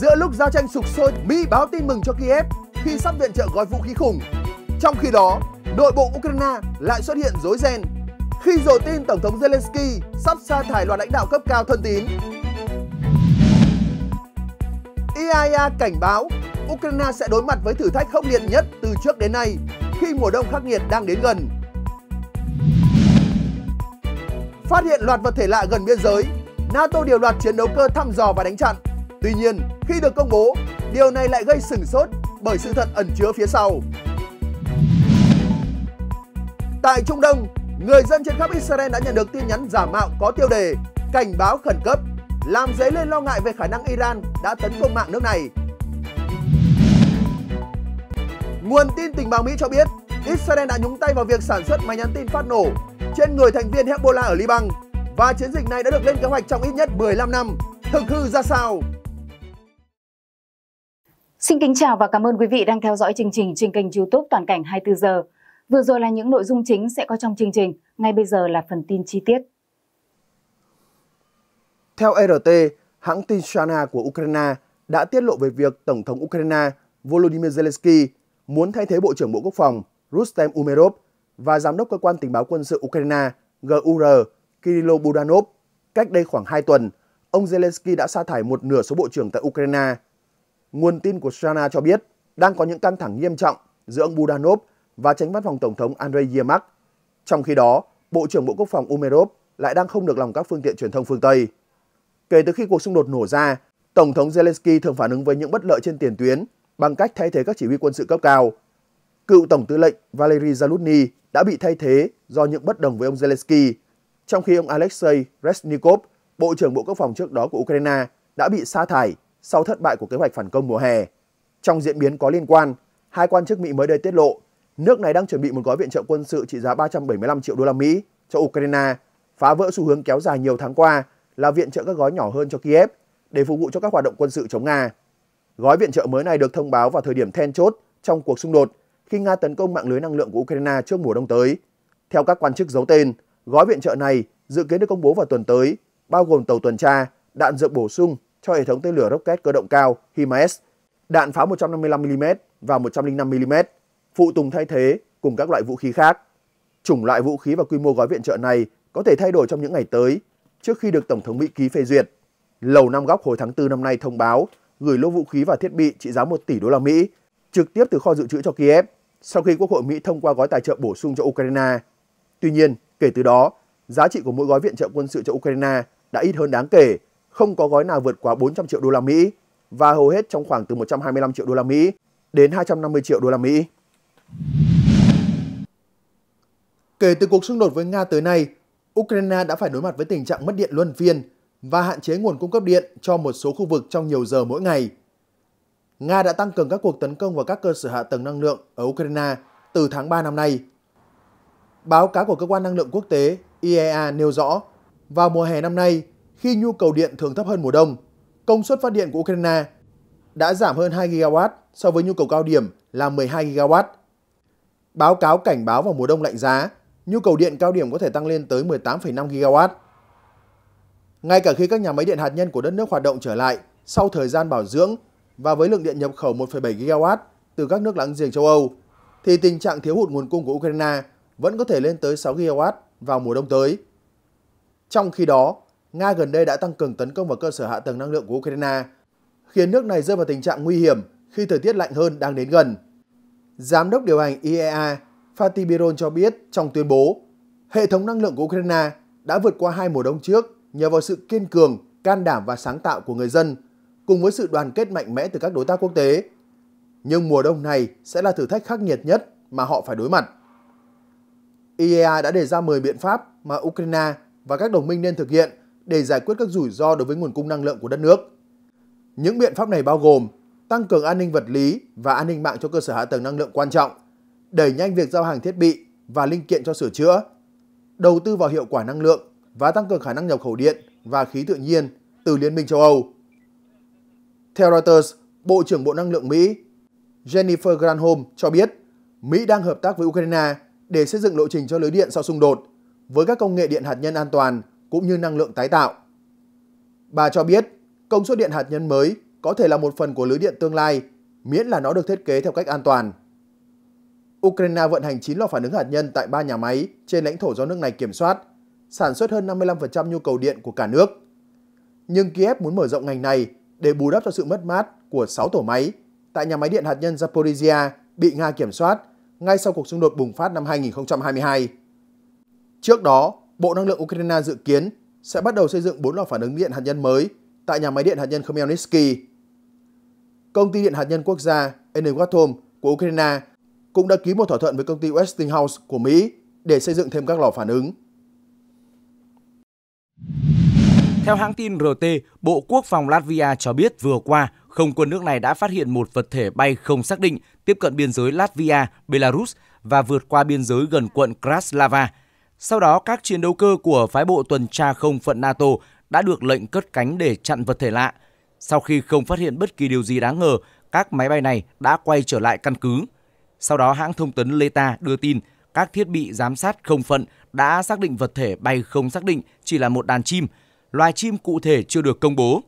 Giữa lúc giao tranh sục sôi, Mỹ báo tin mừng cho Kiev khi sắp viện trợ gói vũ khí khủng. Trong khi đó, nội bộ Ukraine lại xuất hiện rối ren khi rồi tin Tổng thống Zelensky sắp sa thải loạt lãnh đạo cấp cao thân tín. IAEA cảnh báo Ukraine sẽ đối mặt với thử thách khốc liệt nhất từ trước đến nay khi mùa đông khắc nghiệt đang đến gần. Phát hiện loạt vật thể lạ gần biên giới, NATO điều loạt chiến đấu cơ thăm dò và đánh chặn. Tuy nhiên, khi được công bố, điều này lại gây sửng sốt bởi sự thật ẩn chứa phía sau. Tại Trung Đông, người dân trên khắp Israel đã nhận được tin nhắn giả mạo có tiêu đề cảnh báo khẩn cấp, làm dấy lên lo ngại về khả năng Iran đã tấn công mạng nước này. Nguồn tin tình báo Mỹ cho biết, Israel đã nhúng tay vào việc sản xuất máy nhắn tin phát nổ trên người thành viên Hezbollah ở Liban và chiến dịch này đã được lên kế hoạch trong ít nhất 15 năm. Thực hư ra sao? Xin kính chào và cảm ơn quý vị đang theo dõi chương trình trên kênh youtube Toàn cảnh 24 giờ. Vừa rồi là những nội dung chính sẽ có trong chương trình, ngay bây giờ là phần tin chi tiết. Theo e RT, hãng tin Shana của Ukraine đã tiết lộ về việc Tổng thống Ukraine Volodymyr Zelensky muốn thay thế Bộ trưởng Bộ Quốc phòng Rustem Umerov và Giám đốc Cơ quan Tình báo Quân sự Ukraine GUR Kirill Budanov. Cách đây khoảng 2 tuần, ông Zelensky đã sa thải một nửa số bộ trưởng tại Ukraine – Nguồn tin của Strana cho biết đang có những căng thẳng nghiêm trọng giữa ông Budanov và tránh văn phòng Tổng thống Andrei Yermak. Trong khi đó, Bộ trưởng Bộ Quốc phòng Umerov lại đang không được lòng các phương tiện truyền thông phương Tây. Kể từ khi cuộc xung đột nổ ra, Tổng thống Zelensky thường phản ứng với những bất lợi trên tiền tuyến bằng cách thay thế các chỉ huy quân sự cấp cao. Cựu Tổng tư lệnh Valery Zaluzny đã bị thay thế do những bất đồng với ông Zelensky, trong khi ông Alexei Resnikov, Bộ trưởng Bộ Quốc phòng trước đó của Ukraine, đã bị sa thải sau thất bại của kế hoạch phản công mùa hè. Trong diễn biến có liên quan, hai quan chức Mỹ mới đây tiết lộ nước này đang chuẩn bị một gói viện trợ quân sự trị giá 375 triệu đô la Mỹ cho Ukraine, phá vỡ xu hướng kéo dài nhiều tháng qua là viện trợ các gói nhỏ hơn cho Kiev để phục vụ cho các hoạt động quân sự chống Nga. Gói viện trợ mới này được thông báo vào thời điểm then chốt trong cuộc xung đột khi Nga tấn công mạng lưới năng lượng của Ukraine trước mùa đông tới. Theo các quan chức giấu tên, gói viện trợ này dự kiến được công bố vào tuần tới, bao gồm tàu tuần tra, đạn dược bổ sung cho hệ thống tên lửa rocket cơ động cao HIMARS, đạn pháo 155mm và 105mm, phụ tùng thay thế cùng các loại vũ khí khác. Chủng loại vũ khí và quy mô gói viện trợ này có thể thay đổi trong những ngày tới trước khi được Tổng thống Mỹ ký phê duyệt. Lầu Năm Góc hồi tháng 4 năm nay thông báo gửi lô vũ khí và thiết bị trị giá 1 tỷ đô la Mỹ trực tiếp từ kho dự trữ cho Kiev sau khi Quốc hội Mỹ thông qua gói tài trợ bổ sung cho Ukraine. Tuy nhiên, kể từ đó, giá trị của mỗi gói viện trợ quân sự cho Ukraine đã ít hơn đáng kể không có gói nào vượt quá 400 triệu đô la Mỹ và hầu hết trong khoảng từ 125 triệu đô la Mỹ đến 250 triệu đô la Mỹ. Kể từ cuộc xung đột với Nga tới nay, Ukraine đã phải đối mặt với tình trạng mất điện luân phiên và hạn chế nguồn cung cấp điện cho một số khu vực trong nhiều giờ mỗi ngày. Nga đã tăng cường các cuộc tấn công vào các cơ sở hạ tầng năng lượng ở Ukraine từ tháng 3 năm nay. Báo cáo của Cơ quan Năng lượng Quốc tế IEA nêu rõ, vào mùa hè năm nay, khi nhu cầu điện thường thấp hơn mùa đông. Công suất phát điện của Ukraine đã giảm hơn 2 GW so với nhu cầu cao điểm là 12 GW. Báo cáo cảnh báo vào mùa đông lạnh giá, nhu cầu điện cao điểm có thể tăng lên tới 18,5 GW. Ngay cả khi các nhà máy điện hạt nhân của đất nước hoạt động trở lại sau thời gian bảo dưỡng và với lượng điện nhập khẩu 1,7 GW từ các nước láng giềng châu Âu, thì tình trạng thiếu hụt nguồn cung của Ukraine vẫn có thể lên tới 6 GW vào mùa đông tới. Trong khi đó, Nga gần đây đã tăng cường tấn công vào cơ sở hạ tầng năng lượng của Ukraine, khiến nước này rơi vào tình trạng nguy hiểm khi thời tiết lạnh hơn đang đến gần. Giám đốc điều hành IAEA Fatih Birol cho biết trong tuyên bố, hệ thống năng lượng của Ukraine đã vượt qua hai mùa đông trước nhờ vào sự kiên cường, can đảm và sáng tạo của người dân, cùng với sự đoàn kết mạnh mẽ từ các đối tác quốc tế. Nhưng mùa đông này sẽ là thử thách khắc nghiệt nhất mà họ phải đối mặt. IAEA đã đề ra 10 biện pháp mà Ukraine và các đồng minh nên thực hiện – để giải quyết các rủi ro đối với nguồn cung năng lượng của đất nước. Những biện pháp này bao gồm tăng cường an ninh vật lý và an ninh mạng cho cơ sở hạ tầng năng lượng quan trọng, đẩy nhanh việc giao hàng thiết bị và linh kiện cho sửa chữa, đầu tư vào hiệu quả năng lượng và tăng cường khả năng nhập khẩu điện và khí tự nhiên từ Liên minh châu Âu. Theo Reuters, Bộ trưởng Bộ Năng lượng Mỹ Jennifer Granholm cho biết Mỹ đang hợp tác với Ukraine để xây dựng lộ trình cho lưới điện sau xung đột với các công nghệ điện hạt nhân an toàn cũng như năng lượng tái tạo. Bà cho biết công suất điện hạt nhân mới có thể là một phần của lưới điện tương lai miễn là nó được thiết kế theo cách an toàn. Ukraine vận hành 9 lò phản ứng hạt nhân tại 3 nhà máy trên lãnh thổ do nước này kiểm soát, sản xuất hơn 55% nhu cầu điện của cả nước. Nhưng Kiev muốn mở rộng ngành này để bù đắp cho sự mất mát của 6 tổ máy tại nhà máy điện hạt nhân Zaporizhia bị Nga kiểm soát ngay sau cuộc xung đột bùng phát năm 2022. Trước đó, Bộ Năng lượng Ukraine dự kiến sẽ bắt đầu xây dựng 4 lò phản ứng điện hạt nhân mới tại nhà máy điện hạt nhân Khmelnytsky. Công ty điện hạt nhân quốc gia Energatom của Ukraine cũng đã ký một thỏa thuận với công ty Westinghouse của Mỹ để xây dựng thêm các lò phản ứng. Theo hãng tin RT, Bộ Quốc phòng Latvia cho biết vừa qua, không quân nước này đã phát hiện một vật thể bay không xác định tiếp cận biên giới Latvia, Belarus và vượt qua biên giới gần quận Kraslava sau đó, các chiến đấu cơ của phái bộ tuần tra không phận NATO đã được lệnh cất cánh để chặn vật thể lạ. Sau khi không phát hiện bất kỳ điều gì đáng ngờ, các máy bay này đã quay trở lại căn cứ. Sau đó, hãng thông tấn Leta đưa tin các thiết bị giám sát không phận đã xác định vật thể bay không xác định chỉ là một đàn chim. Loài chim cụ thể chưa được công bố.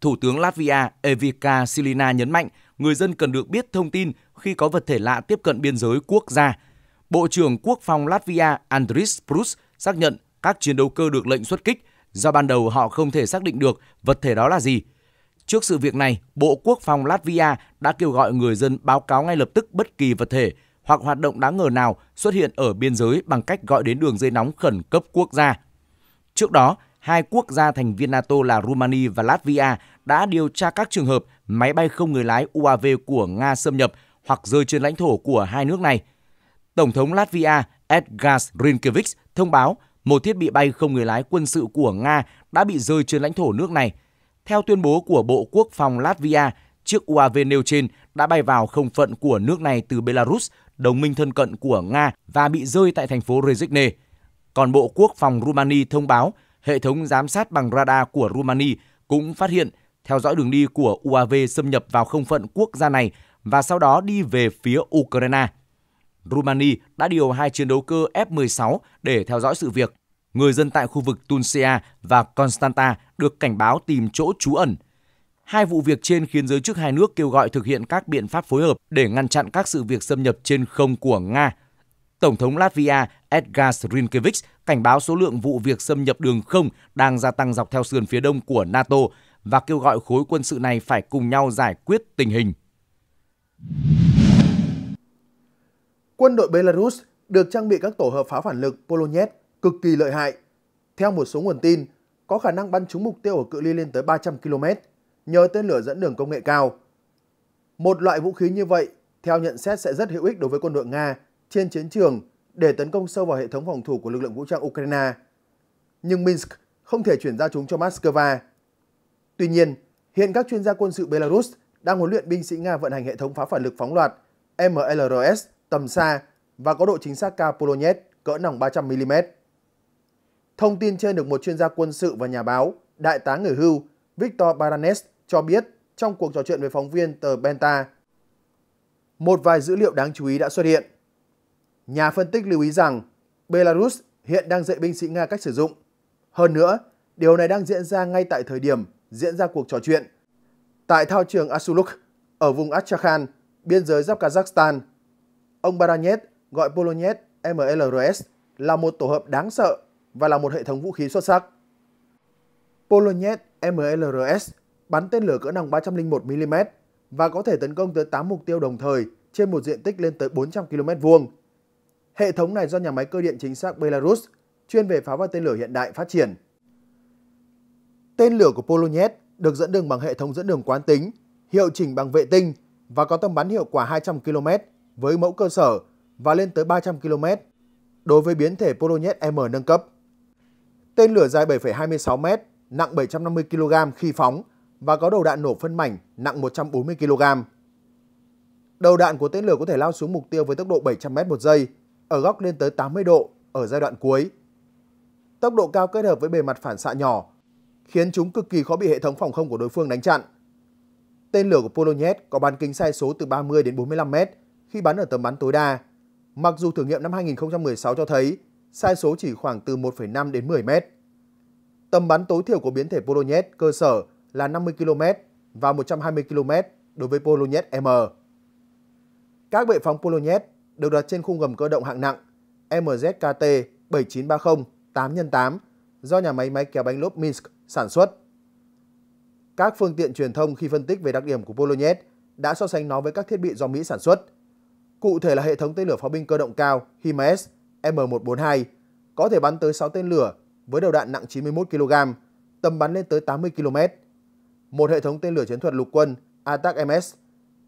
Thủ tướng Latvia Evika Silina nhấn mạnh người dân cần được biết thông tin khi có vật thể lạ tiếp cận biên giới quốc gia – Bộ trưởng Quốc phòng Latvia Andris Prus xác nhận các chiến đấu cơ được lệnh xuất kích do ban đầu họ không thể xác định được vật thể đó là gì. Trước sự việc này, Bộ Quốc phòng Latvia đã kêu gọi người dân báo cáo ngay lập tức bất kỳ vật thể hoặc hoạt động đáng ngờ nào xuất hiện ở biên giới bằng cách gọi đến đường dây nóng khẩn cấp quốc gia. Trước đó, hai quốc gia thành viên NATO là Rumania và Latvia đã điều tra các trường hợp máy bay không người lái UAV của Nga xâm nhập hoặc rơi trên lãnh thổ của hai nước này – Tổng thống Latvia Edgars Rinkevich thông báo một thiết bị bay không người lái quân sự của Nga đã bị rơi trên lãnh thổ nước này. Theo tuyên bố của Bộ Quốc phòng Latvia, chiếc UAV nêu trên đã bay vào không phận của nước này từ Belarus, đồng minh thân cận của Nga và bị rơi tại thành phố Rezekne. Còn Bộ Quốc phòng Rumani thông báo hệ thống giám sát bằng radar của Rumani cũng phát hiện theo dõi đường đi của UAV xâm nhập vào không phận quốc gia này và sau đó đi về phía Ukraine. Rumani đã điều hai chiến đấu cơ F-16 để theo dõi sự việc. Người dân tại khu vực Tunisia và Constanta được cảnh báo tìm chỗ trú ẩn. Hai vụ việc trên khiến giới chức hai nước kêu gọi thực hiện các biện pháp phối hợp để ngăn chặn các sự việc xâm nhập trên không của Nga. Tổng thống Latvia Edgars Rinkevich cảnh báo số lượng vụ việc xâm nhập đường không đang gia tăng dọc theo sườn phía đông của NATO và kêu gọi khối quân sự này phải cùng nhau giải quyết tình hình quân đội Belarus được trang bị các tổ hợp pháo phản lực Polonet cực kỳ lợi hại. Theo một số nguồn tin, có khả năng bắn trúng mục tiêu ở cự ly lên tới 300 km nhờ tên lửa dẫn đường công nghệ cao. Một loại vũ khí như vậy, theo nhận xét sẽ rất hữu ích đối với quân đội Nga trên chiến trường để tấn công sâu vào hệ thống phòng thủ của lực lượng vũ trang Ukraine. Nhưng Minsk không thể chuyển giao chúng cho Moscow. Tuy nhiên, hiện các chuyên gia quân sự Belarus đang huấn luyện binh sĩ Nga vận hành hệ thống phá phản lực phóng loạt MLRS tầm xa và có độ chính xác cao Polonet cỡ nòng 300mm. Thông tin trên được một chuyên gia quân sự và nhà báo, đại tá người hưu Victor Baranes cho biết trong cuộc trò chuyện với phóng viên tờ Benta. Một vài dữ liệu đáng chú ý đã xuất hiện. Nhà phân tích lưu ý rằng Belarus hiện đang dạy binh sĩ Nga cách sử dụng. Hơn nữa, điều này đang diễn ra ngay tại thời điểm diễn ra cuộc trò chuyện tại thao trường Asuluk ở vùng Astrakhan, biên giới giáp Kazakhstan Ông Baranets gọi Polonyet MLRS là một tổ hợp đáng sợ và là một hệ thống vũ khí xuất sắc. Polonyet MLRS bắn tên lửa cỡ nòng 301mm và có thể tấn công tới 8 mục tiêu đồng thời trên một diện tích lên tới 400 km vuông. Hệ thống này do nhà máy cơ điện chính xác Belarus chuyên về pháo và tên lửa hiện đại phát triển. Tên lửa của Polonyet được dẫn đường bằng hệ thống dẫn đường quán tính, hiệu chỉnh bằng vệ tinh và có tầm bắn hiệu quả 200 km với mẫu cơ sở và lên tới 300 km đối với biến thể Polonet M nâng cấp. Tên lửa dài 7,26m, nặng 750 kg khi phóng và có đầu đạn nổ phân mảnh nặng 140 kg. Đầu đạn của tên lửa có thể lao xuống mục tiêu với tốc độ 700m một giây, ở góc lên tới 80 độ ở giai đoạn cuối. Tốc độ cao kết hợp với bề mặt phản xạ nhỏ khiến chúng cực kỳ khó bị hệ thống phòng không của đối phương đánh chặn. Tên lửa của Polonet có bán kính sai số từ 30 đến 45 mét khi bắn ở tầm bắn tối đa. Mặc dù thử nghiệm năm 2016 cho thấy sai số chỉ khoảng từ 1,5 đến 10 mét. Tầm bắn tối thiểu của biến thể Polonet cơ sở là 50 km và 120 km đối với Polonet M. Các bệ phóng Polonet được đặt trên khung gầm cơ động hạng nặng MZKT 7930 8x8 do nhà máy máy kéo bánh lốp Minsk sản xuất. Các phương tiện truyền thông khi phân tích về đặc điểm của Polonet đã so sánh nó với các thiết bị do Mỹ sản xuất – cụ thể là hệ thống tên lửa pháo binh cơ động cao HIMARS M142, có thể bắn tới 6 tên lửa với đầu đạn nặng 91 kg, tầm bắn lên tới 80 km. Một hệ thống tên lửa chiến thuật lục quân ATAC MS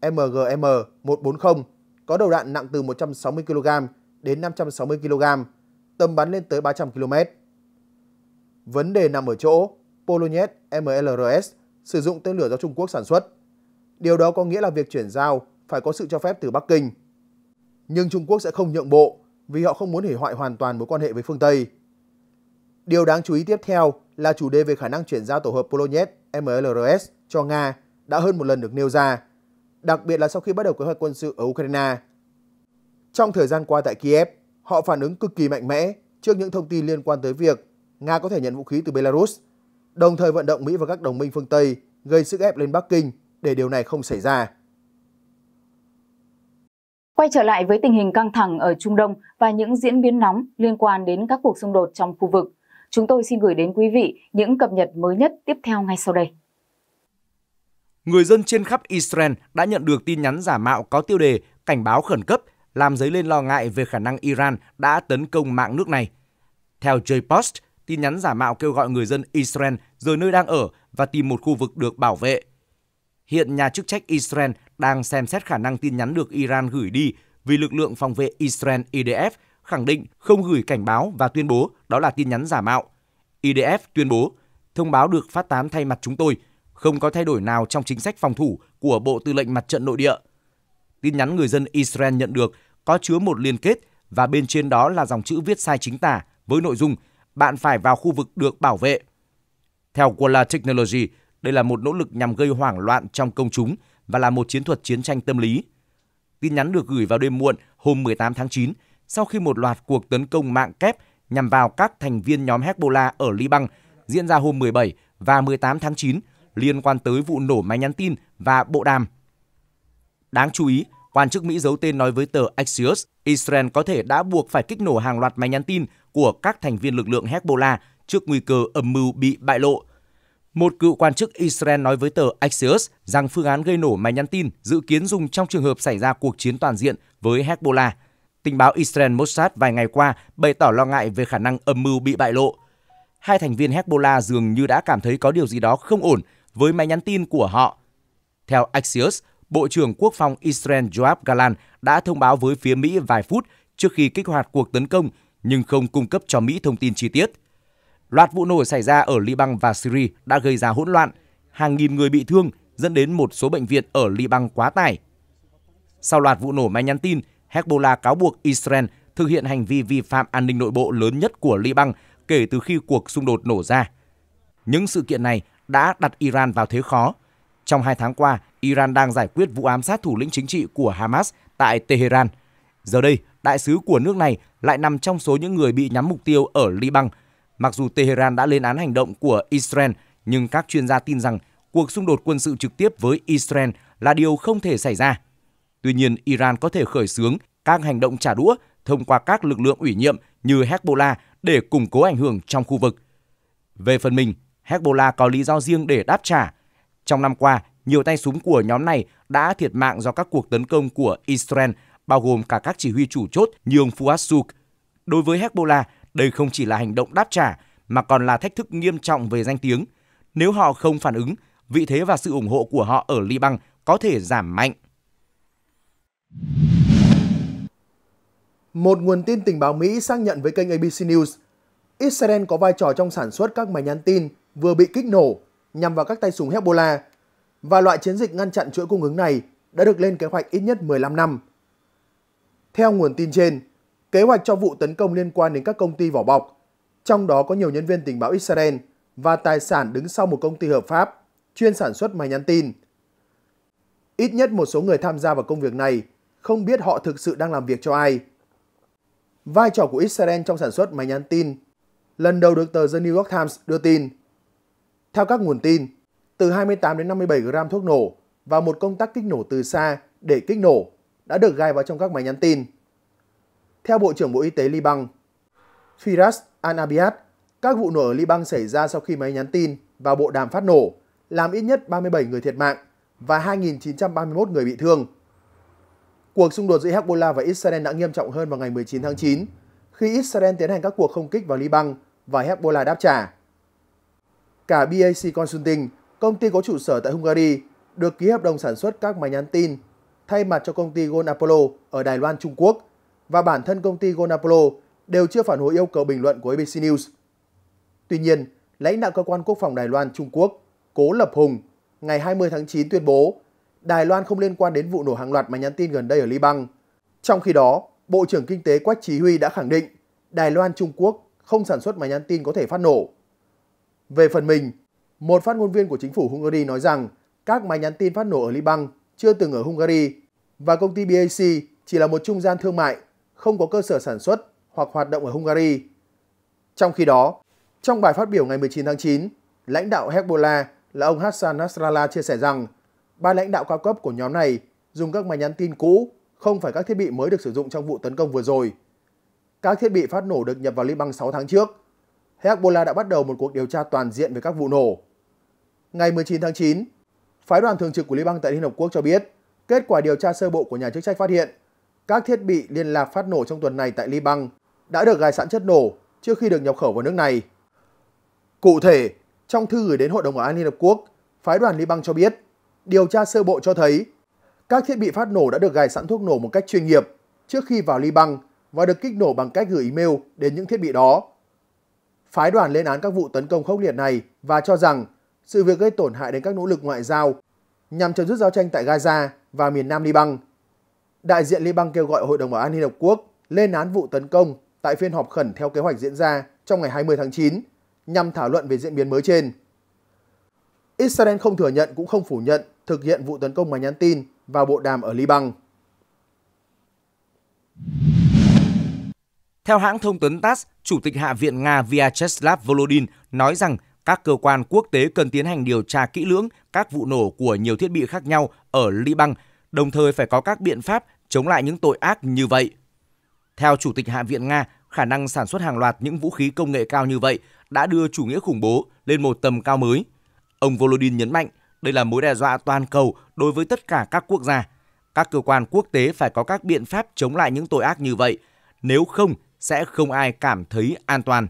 MGM-140 có đầu đạn nặng từ 160 kg đến 560 kg, tầm bắn lên tới 300 km. Vấn đề nằm ở chỗ Polonet MLRS sử dụng tên lửa do Trung Quốc sản xuất. Điều đó có nghĩa là việc chuyển giao phải có sự cho phép từ Bắc Kinh nhưng Trung Quốc sẽ không nhượng bộ vì họ không muốn hủy hoại hoàn toàn mối quan hệ với phương Tây. Điều đáng chú ý tiếp theo là chủ đề về khả năng chuyển giao tổ hợp Polonet MLRS cho Nga đã hơn một lần được nêu ra, đặc biệt là sau khi bắt đầu kế hoạch quân sự ở Ukraine. Trong thời gian qua tại Kiev, họ phản ứng cực kỳ mạnh mẽ trước những thông tin liên quan tới việc Nga có thể nhận vũ khí từ Belarus, đồng thời vận động Mỹ và các đồng minh phương Tây gây sức ép lên Bắc Kinh để điều này không xảy ra. Quay trở lại với tình hình căng thẳng ở Trung Đông và những diễn biến nóng liên quan đến các cuộc xung đột trong khu vực, chúng tôi xin gửi đến quý vị những cập nhật mới nhất tiếp theo ngay sau đây. Người dân trên khắp Israel đã nhận được tin nhắn giả mạo có tiêu đề cảnh báo khẩn cấp, làm dấy lên lo ngại về khả năng Iran đã tấn công mạng nước này. Theo J-Post, tin nhắn giả mạo kêu gọi người dân Israel rời nơi đang ở và tìm một khu vực được bảo vệ. Hiện nhà chức trách Israel đang xem xét khả năng tin nhắn được Iran gửi đi vì lực lượng phòng vệ Israel IDF e khẳng định không gửi cảnh báo và tuyên bố đó là tin nhắn giả mạo. IDF e tuyên bố, thông báo được phát tán thay mặt chúng tôi, không có thay đổi nào trong chính sách phòng thủ của Bộ Tư lệnh Mặt trận Nội địa. Tin nhắn người dân Israel nhận được có chứa một liên kết và bên trên đó là dòng chữ viết sai chính tả với nội dung bạn phải vào khu vực được bảo vệ. Theo Quala Technology, đây là một nỗ lực nhằm gây hoảng loạn trong công chúng – và là một chiến thuật chiến tranh tâm lý. Tin nhắn được gửi vào đêm muộn hôm 18 tháng 9 sau khi một loạt cuộc tấn công mạng kép nhằm vào các thành viên nhóm Hezbollah ở Liban diễn ra hôm 17 và 18 tháng 9 liên quan tới vụ nổ máy nhắn tin và bộ đàm. Đáng chú ý, quan chức Mỹ giấu tên nói với tờ Axios, Israel có thể đã buộc phải kích nổ hàng loạt máy nhắn tin của các thành viên lực lượng Hezbollah trước nguy cơ âm mưu bị bại lộ. Một cựu quan chức Israel nói với tờ Axios rằng phương án gây nổ máy nhắn tin dự kiến dùng trong trường hợp xảy ra cuộc chiến toàn diện với Hezbollah. Tình báo Israel Mossad vài ngày qua bày tỏ lo ngại về khả năng âm mưu bị bại lộ. Hai thành viên Hezbollah dường như đã cảm thấy có điều gì đó không ổn với máy nhắn tin của họ. Theo Axios, Bộ trưởng Quốc phòng Israel Joab Galan đã thông báo với phía Mỹ vài phút trước khi kích hoạt cuộc tấn công nhưng không cung cấp cho Mỹ thông tin chi tiết. Loạt vụ nổ xảy ra ở Liban và Syria đã gây ra hỗn loạn, hàng nghìn người bị thương dẫn đến một số bệnh viện ở Liban quá tải. Sau loạt vụ nổ máy nhắn tin, Hezbollah cáo buộc Israel thực hiện hành vi vi phạm an ninh nội bộ lớn nhất của Liban kể từ khi cuộc xung đột nổ ra. Những sự kiện này đã đặt Iran vào thế khó. Trong hai tháng qua, Iran đang giải quyết vụ ám sát thủ lĩnh chính trị của Hamas tại Tehran. Giờ đây, đại sứ của nước này lại nằm trong số những người bị nhắm mục tiêu ở Liban – Mặc dù Tehran đã lên án hành động của Israel, nhưng các chuyên gia tin rằng cuộc xung đột quân sự trực tiếp với Israel là điều không thể xảy ra. Tuy nhiên, Iran có thể khởi xướng các hành động trả đũa thông qua các lực lượng ủy nhiệm như Hezbollah để củng cố ảnh hưởng trong khu vực. Về phần mình, Hezbollah có lý do riêng để đáp trả. Trong năm qua, nhiều tay súng của nhóm này đã thiệt mạng do các cuộc tấn công của Israel, bao gồm cả các chỉ huy chủ chốt như ông Fuad Suk. Đối với Hezbollah, đây không chỉ là hành động đáp trả mà còn là thách thức nghiêm trọng về danh tiếng. Nếu họ không phản ứng, vị thế và sự ủng hộ của họ ở Liban có thể giảm mạnh. Một nguồn tin tình báo Mỹ xác nhận với kênh ABC News, Israel có vai trò trong sản xuất các máy nhắn tin vừa bị kích nổ nhằm vào các tay súng Hezbollah và loại chiến dịch ngăn chặn chuỗi cung ứng này đã được lên kế hoạch ít nhất 15 năm. Theo nguồn tin trên, kế hoạch cho vụ tấn công liên quan đến các công ty vỏ bọc, trong đó có nhiều nhân viên tình báo Israel và tài sản đứng sau một công ty hợp pháp chuyên sản xuất máy nhắn tin. Ít nhất một số người tham gia vào công việc này không biết họ thực sự đang làm việc cho ai. Vai trò của Israel trong sản xuất máy nhắn tin lần đầu được tờ The New York Times đưa tin. Theo các nguồn tin, từ 28 đến 57 gram thuốc nổ và một công tắc kích nổ từ xa để kích nổ đã được gai vào trong các máy nhắn tin. Theo Bộ trưởng Bộ Y tế Liban, Firas Al-Abiyad, các vụ nổ ở Liban xảy ra sau khi máy nhắn tin và bộ đàm phát nổ, làm ít nhất 37 người thiệt mạng và 2.931 người bị thương. Cuộc xung đột giữa Hezbollah và Israel đã nghiêm trọng hơn vào ngày 19 tháng 9, khi Israel tiến hành các cuộc không kích vào Liban và Hezbollah đáp trả. Cả BAC Consulting, công ty có trụ sở tại Hungary, được ký hợp đồng sản xuất các máy nhắn tin thay mặt cho công ty Gold Apollo ở Đài Loan, Trung Quốc và bản thân công ty Gonapolo đều chưa phản hồi yêu cầu bình luận của ABC News. Tuy nhiên, lãnh đạo cơ quan quốc phòng Đài Loan Trung Quốc, Cố Lập Hùng, ngày 20 tháng 9 tuyên bố Đài Loan không liên quan đến vụ nổ hàng loạt mà nhắn tin gần đây ở Liban. Trong khi đó, Bộ trưởng Kinh tế Quách Chí Huy đã khẳng định Đài Loan Trung Quốc không sản xuất máy nhắn tin có thể phát nổ. Về phần mình, một phát ngôn viên của chính phủ Hungary nói rằng các máy nhắn tin phát nổ ở Liban chưa từng ở Hungary và công ty BAC chỉ là một trung gian thương mại không có cơ sở sản xuất hoặc hoạt động ở Hungary. Trong khi đó, trong bài phát biểu ngày 19 tháng 9, lãnh đạo Hezbollah là ông Hassan Nasrallah chia sẻ rằng ba lãnh đạo cao cấp của nhóm này dùng các máy nhắn tin cũ, không phải các thiết bị mới được sử dụng trong vụ tấn công vừa rồi. Các thiết bị phát nổ được nhập vào Liban 6 tháng trước. Hezbollah đã bắt đầu một cuộc điều tra toàn diện về các vụ nổ. Ngày 19 tháng 9, phái đoàn thường trực của Liban tại Liên Hợp Quốc cho biết, kết quả điều tra sơ bộ của nhà chức trách phát hiện các thiết bị liên lạc phát nổ trong tuần này tại Liban đã được gài sẵn chất nổ trước khi được nhập khẩu vào nước này. Cụ thể, trong thư gửi đến Hội đồng Bảo an Liên Hợp Quốc, phái đoàn Liban cho biết, điều tra sơ bộ cho thấy các thiết bị phát nổ đã được gài sẵn thuốc nổ một cách chuyên nghiệp trước khi vào Liban và được kích nổ bằng cách gửi email đến những thiết bị đó. Phái đoàn lên án các vụ tấn công khốc liệt này và cho rằng sự việc gây tổn hại đến các nỗ lực ngoại giao nhằm chấm dứt giao tranh tại Gaza và miền Nam Liban. Đại diện Liban kêu gọi Hội đồng Bảo an Liên Hợp Quốc lên án vụ tấn công tại phiên họp khẩn theo kế hoạch diễn ra trong ngày 20 tháng 9 nhằm thảo luận về diễn biến mới trên. Israel không thừa nhận cũng không phủ nhận thực hiện vụ tấn công mà nhắn tin vào bộ đàm ở Liban. Theo hãng thông tấn TASS, Chủ tịch Hạ viện Nga Vyacheslav Volodin nói rằng các cơ quan quốc tế cần tiến hành điều tra kỹ lưỡng các vụ nổ của nhiều thiết bị khác nhau ở Liban đồng thời phải có các biện pháp chống lại những tội ác như vậy. Theo Chủ tịch Hạ viện Nga, khả năng sản xuất hàng loạt những vũ khí công nghệ cao như vậy đã đưa chủ nghĩa khủng bố lên một tầm cao mới. Ông Volodin nhấn mạnh đây là mối đe dọa toàn cầu đối với tất cả các quốc gia. Các cơ quan quốc tế phải có các biện pháp chống lại những tội ác như vậy, nếu không sẽ không ai cảm thấy an toàn.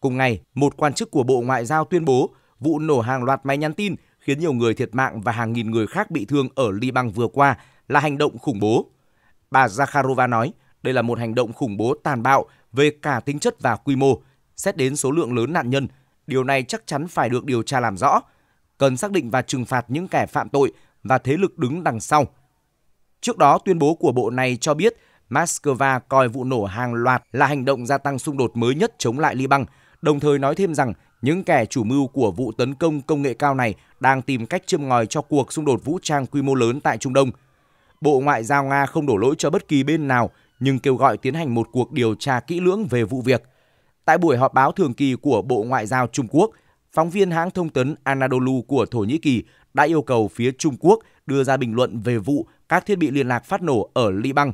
Cùng ngày, một quan chức của Bộ Ngoại giao tuyên bố vụ nổ hàng loạt máy nhắn tin khiến nhiều người thiệt mạng và hàng nghìn người khác bị thương ở Liban vừa qua là hành động khủng bố. Bà Zakharova nói, đây là một hành động khủng bố tàn bạo về cả tính chất và quy mô, xét đến số lượng lớn nạn nhân, điều này chắc chắn phải được điều tra làm rõ, cần xác định và trừng phạt những kẻ phạm tội và thế lực đứng đằng sau. Trước đó, tuyên bố của bộ này cho biết Moscow coi vụ nổ hàng loạt là hành động gia tăng xung đột mới nhất chống lại Liban, đồng thời nói thêm rằng những kẻ chủ mưu của vụ tấn công công nghệ cao này đang tìm cách châm ngòi cho cuộc xung đột vũ trang quy mô lớn tại Trung Đông. Bộ Ngoại giao Nga không đổ lỗi cho bất kỳ bên nào nhưng kêu gọi tiến hành một cuộc điều tra kỹ lưỡng về vụ việc. Tại buổi họp báo thường kỳ của Bộ Ngoại giao Trung Quốc, phóng viên hãng thông tấn Anadolu của Thổ Nhĩ Kỳ đã yêu cầu phía Trung Quốc đưa ra bình luận về vụ các thiết bị liên lạc phát nổ ở Liban.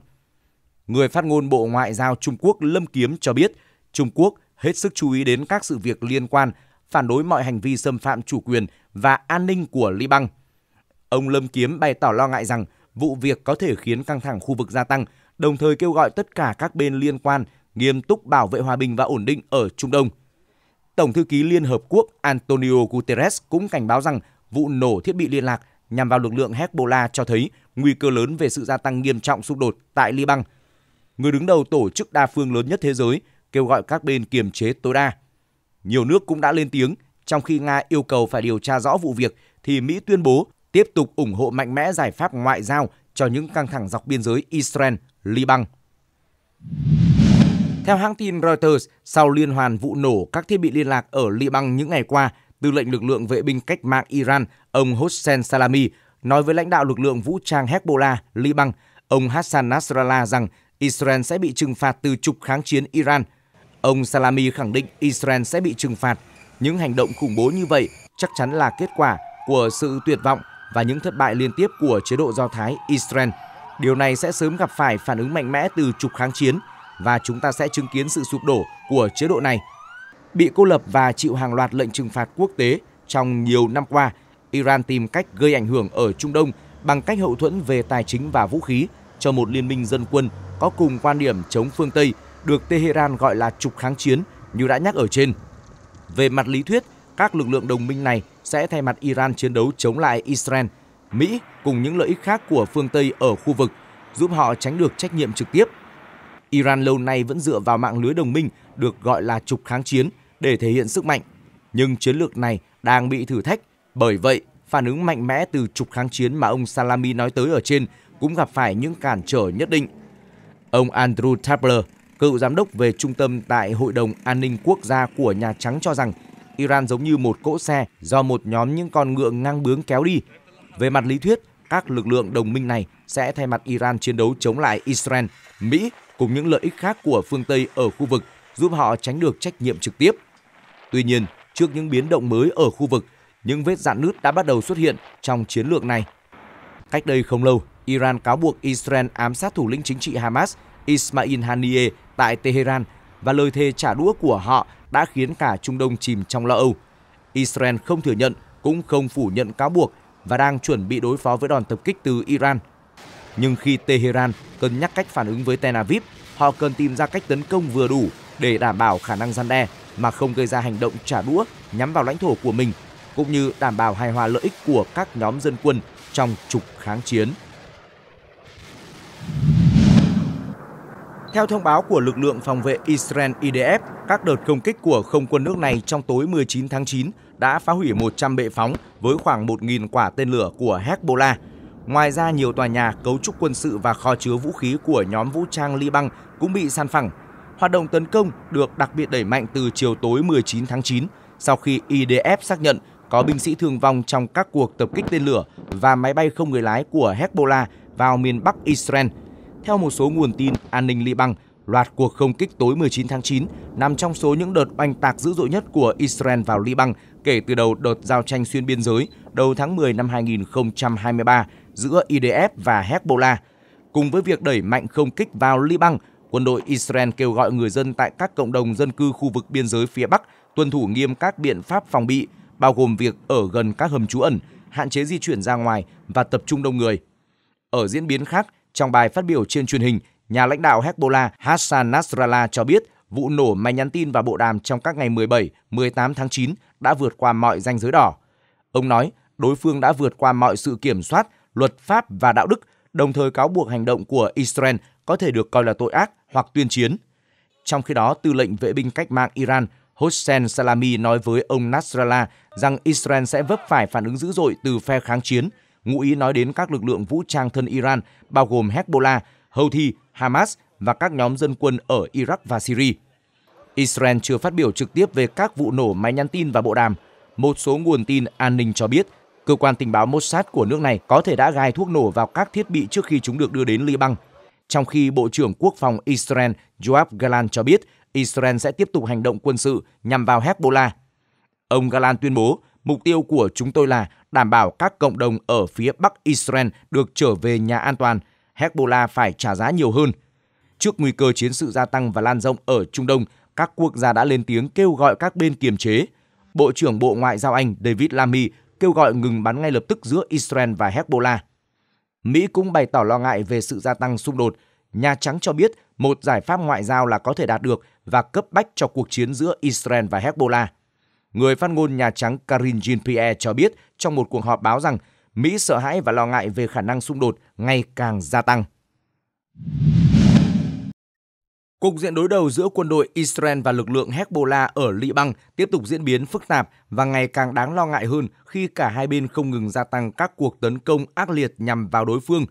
Người phát ngôn Bộ Ngoại giao Trung Quốc Lâm Kiếm cho biết, Trung Quốc hết sức chú ý đến các sự việc liên quan, phản đối mọi hành vi xâm phạm chủ quyền và an ninh của Liban. Ông Lâm Kiếm bày tỏ lo ngại rằng vụ việc có thể khiến căng thẳng khu vực gia tăng, đồng thời kêu gọi tất cả các bên liên quan nghiêm túc bảo vệ hòa bình và ổn định ở Trung Đông. Tổng thư ký Liên Hợp Quốc Antonio Guterres cũng cảnh báo rằng vụ nổ thiết bị liên lạc nhằm vào lực lượng Hezbollah cho thấy nguy cơ lớn về sự gia tăng nghiêm trọng xung đột tại Liban. Người đứng đầu tổ chức đa phương lớn nhất thế giới kêu gọi các bên kiềm chế tối đa. Nhiều nước cũng đã lên tiếng, trong khi Nga yêu cầu phải điều tra rõ vụ việc thì Mỹ tuyên bố tiếp tục ủng hộ mạnh mẽ giải pháp ngoại giao cho những căng thẳng dọc biên giới Israel, Liban. Theo hãng tin Reuters, sau liên hoàn vụ nổ các thiết bị liên lạc ở Liban những ngày qua, tư lệnh lực lượng vệ binh cách mạng Iran, ông Hossein Salami, nói với lãnh đạo lực lượng vũ trang Hezbollah Liban, ông Hassan Nasrallah rằng Israel sẽ bị trừng phạt từ trục kháng chiến Iran – Ông Salami khẳng định Israel sẽ bị trừng phạt. Những hành động khủng bố như vậy chắc chắn là kết quả của sự tuyệt vọng và những thất bại liên tiếp của chế độ Do Thái Israel. Điều này sẽ sớm gặp phải phản ứng mạnh mẽ từ trục kháng chiến và chúng ta sẽ chứng kiến sự sụp đổ của chế độ này. Bị cô lập và chịu hàng loạt lệnh trừng phạt quốc tế trong nhiều năm qua, Iran tìm cách gây ảnh hưởng ở Trung Đông bằng cách hậu thuẫn về tài chính và vũ khí cho một liên minh dân quân có cùng quan điểm chống phương Tây – được Tehran gọi là trục kháng chiến như đã nhắc ở trên. Về mặt lý thuyết, các lực lượng đồng minh này sẽ thay mặt Iran chiến đấu chống lại Israel, Mỹ cùng những lợi ích khác của phương Tây ở khu vực, giúp họ tránh được trách nhiệm trực tiếp. Iran lâu nay vẫn dựa vào mạng lưới đồng minh được gọi là trục kháng chiến để thể hiện sức mạnh, nhưng chiến lược này đang bị thử thách. Bởi vậy, phản ứng mạnh mẽ từ trục kháng chiến mà ông Salami nói tới ở trên cũng gặp phải những cản trở nhất định. Ông Andrew Tabler, Cựu giám đốc về trung tâm tại Hội đồng An ninh Quốc gia của Nhà Trắng cho rằng Iran giống như một cỗ xe do một nhóm những con ngựa ngang bướng kéo đi. Về mặt lý thuyết, các lực lượng đồng minh này sẽ thay mặt Iran chiến đấu chống lại Israel, Mỹ cùng những lợi ích khác của phương Tây ở khu vực, giúp họ tránh được trách nhiệm trực tiếp. Tuy nhiên, trước những biến động mới ở khu vực, những vết dạn nứt đã bắt đầu xuất hiện trong chiến lược này. Cách đây không lâu, Iran cáo buộc Israel ám sát thủ lĩnh chính trị Hamas Ismail Haniyeh tại Tehran và lời thề trả đũa của họ đã khiến cả Trung Đông chìm trong lo âu. Israel không thừa nhận cũng không phủ nhận cáo buộc và đang chuẩn bị đối phó với đòn tập kích từ Iran. Nhưng khi Tehran cân nhắc cách phản ứng với Tel Aviv, họ cần tìm ra cách tấn công vừa đủ để đảm bảo khả năng gian đe mà không gây ra hành động trả đũa nhắm vào lãnh thổ của mình, cũng như đảm bảo hài hòa lợi ích của các nhóm dân quân trong trục kháng chiến. Theo thông báo của lực lượng phòng vệ Israel IDF, các đợt công kích của không quân nước này trong tối 19 tháng 9 đã phá hủy 100 bệ phóng với khoảng 1.000 quả tên lửa của Hezbollah. Ngoài ra, nhiều tòa nhà, cấu trúc quân sự và kho chứa vũ khí của nhóm vũ trang Liban cũng bị san phẳng. Hoạt động tấn công được đặc biệt đẩy mạnh từ chiều tối 19 tháng 9, sau khi IDF xác nhận có binh sĩ thương vong trong các cuộc tập kích tên lửa và máy bay không người lái của Hezbollah vào miền Bắc Israel – theo một số nguồn tin an ninh Liban, loạt cuộc không kích tối 19 tháng 9 nằm trong số những đợt oanh tạc dữ dội nhất của Israel vào Liban kể từ đầu đợt giao tranh xuyên biên giới đầu tháng 10 năm 2023 giữa IDF và Hezbollah. Cùng với việc đẩy mạnh không kích vào Liban, quân đội Israel kêu gọi người dân tại các cộng đồng dân cư khu vực biên giới phía Bắc tuân thủ nghiêm các biện pháp phòng bị, bao gồm việc ở gần các hầm trú ẩn, hạn chế di chuyển ra ngoài và tập trung đông người. Ở diễn biến khác, trong bài phát biểu trên truyền hình, nhà lãnh đạo Hezbollah Hassan Nasrallah cho biết vụ nổ máy nhắn tin và bộ đàm trong các ngày 17, 18 tháng 9 đã vượt qua mọi ranh giới đỏ. Ông nói, đối phương đã vượt qua mọi sự kiểm soát, luật pháp và đạo đức, đồng thời cáo buộc hành động của Israel có thể được coi là tội ác hoặc tuyên chiến. Trong khi đó, tư lệnh vệ binh cách mạng Iran Hossein Salami nói với ông Nasrallah rằng Israel sẽ vấp phải phản ứng dữ dội từ phe kháng chiến – ngụ ý nói đến các lực lượng vũ trang thân Iran bao gồm Hezbollah, Houthi, Hamas và các nhóm dân quân ở Iraq và Syria. Israel chưa phát biểu trực tiếp về các vụ nổ máy nhắn tin và bộ đàm. Một số nguồn tin an ninh cho biết, cơ quan tình báo Mossad của nước này có thể đã gài thuốc nổ vào các thiết bị trước khi chúng được đưa đến Liban. Trong khi Bộ trưởng Quốc phòng Israel Yoav Galant cho biết, Israel sẽ tiếp tục hành động quân sự nhằm vào Hezbollah. Ông Galan tuyên bố, mục tiêu của chúng tôi là đảm bảo các cộng đồng ở phía Bắc Israel được trở về nhà an toàn, Hezbollah phải trả giá nhiều hơn. Trước nguy cơ chiến sự gia tăng và lan rộng ở Trung Đông, các quốc gia đã lên tiếng kêu gọi các bên kiềm chế. Bộ trưởng Bộ Ngoại giao Anh David Lammy kêu gọi ngừng bắn ngay lập tức giữa Israel và Hezbollah. Mỹ cũng bày tỏ lo ngại về sự gia tăng xung đột. Nhà Trắng cho biết một giải pháp ngoại giao là có thể đạt được và cấp bách cho cuộc chiến giữa Israel và Hezbollah – người phát ngôn Nhà Trắng Karine Jean-Pierre cho biết trong một cuộc họp báo rằng Mỹ sợ hãi và lo ngại về khả năng xung đột ngày càng gia tăng. Cục diện đối đầu giữa quân đội Israel và lực lượng Hezbollah ở Liban tiếp tục diễn biến phức tạp và ngày càng đáng lo ngại hơn khi cả hai bên không ngừng gia tăng các cuộc tấn công ác liệt nhằm vào đối phương.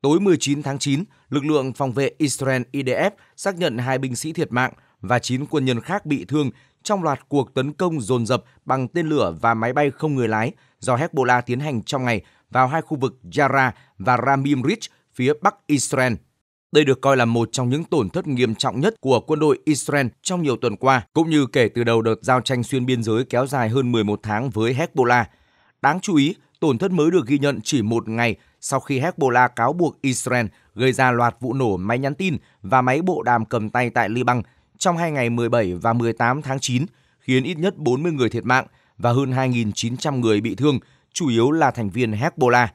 Tối 19 tháng 9, lực lượng phòng vệ Israel IDF xác nhận hai binh sĩ thiệt mạng – và 9 quân nhân khác bị thương trong loạt cuộc tấn công dồn dập bằng tên lửa và máy bay không người lái do Hezbollah tiến hành trong ngày vào hai khu vực Yara và Ramim Ridge phía bắc Israel. Đây được coi là một trong những tổn thất nghiêm trọng nhất của quân đội Israel trong nhiều tuần qua, cũng như kể từ đầu đợt giao tranh xuyên biên giới kéo dài hơn 11 tháng với Hezbollah. Đáng chú ý, tổn thất mới được ghi nhận chỉ một ngày sau khi Hezbollah cáo buộc Israel gây ra loạt vụ nổ máy nhắn tin và máy bộ đàm cầm tay tại Liban – trong hai ngày 17 và 18 tháng 9 khiến ít nhất 40 người thiệt mạng và hơn 2.900 người bị thương, chủ yếu là thành viên Hezbollah.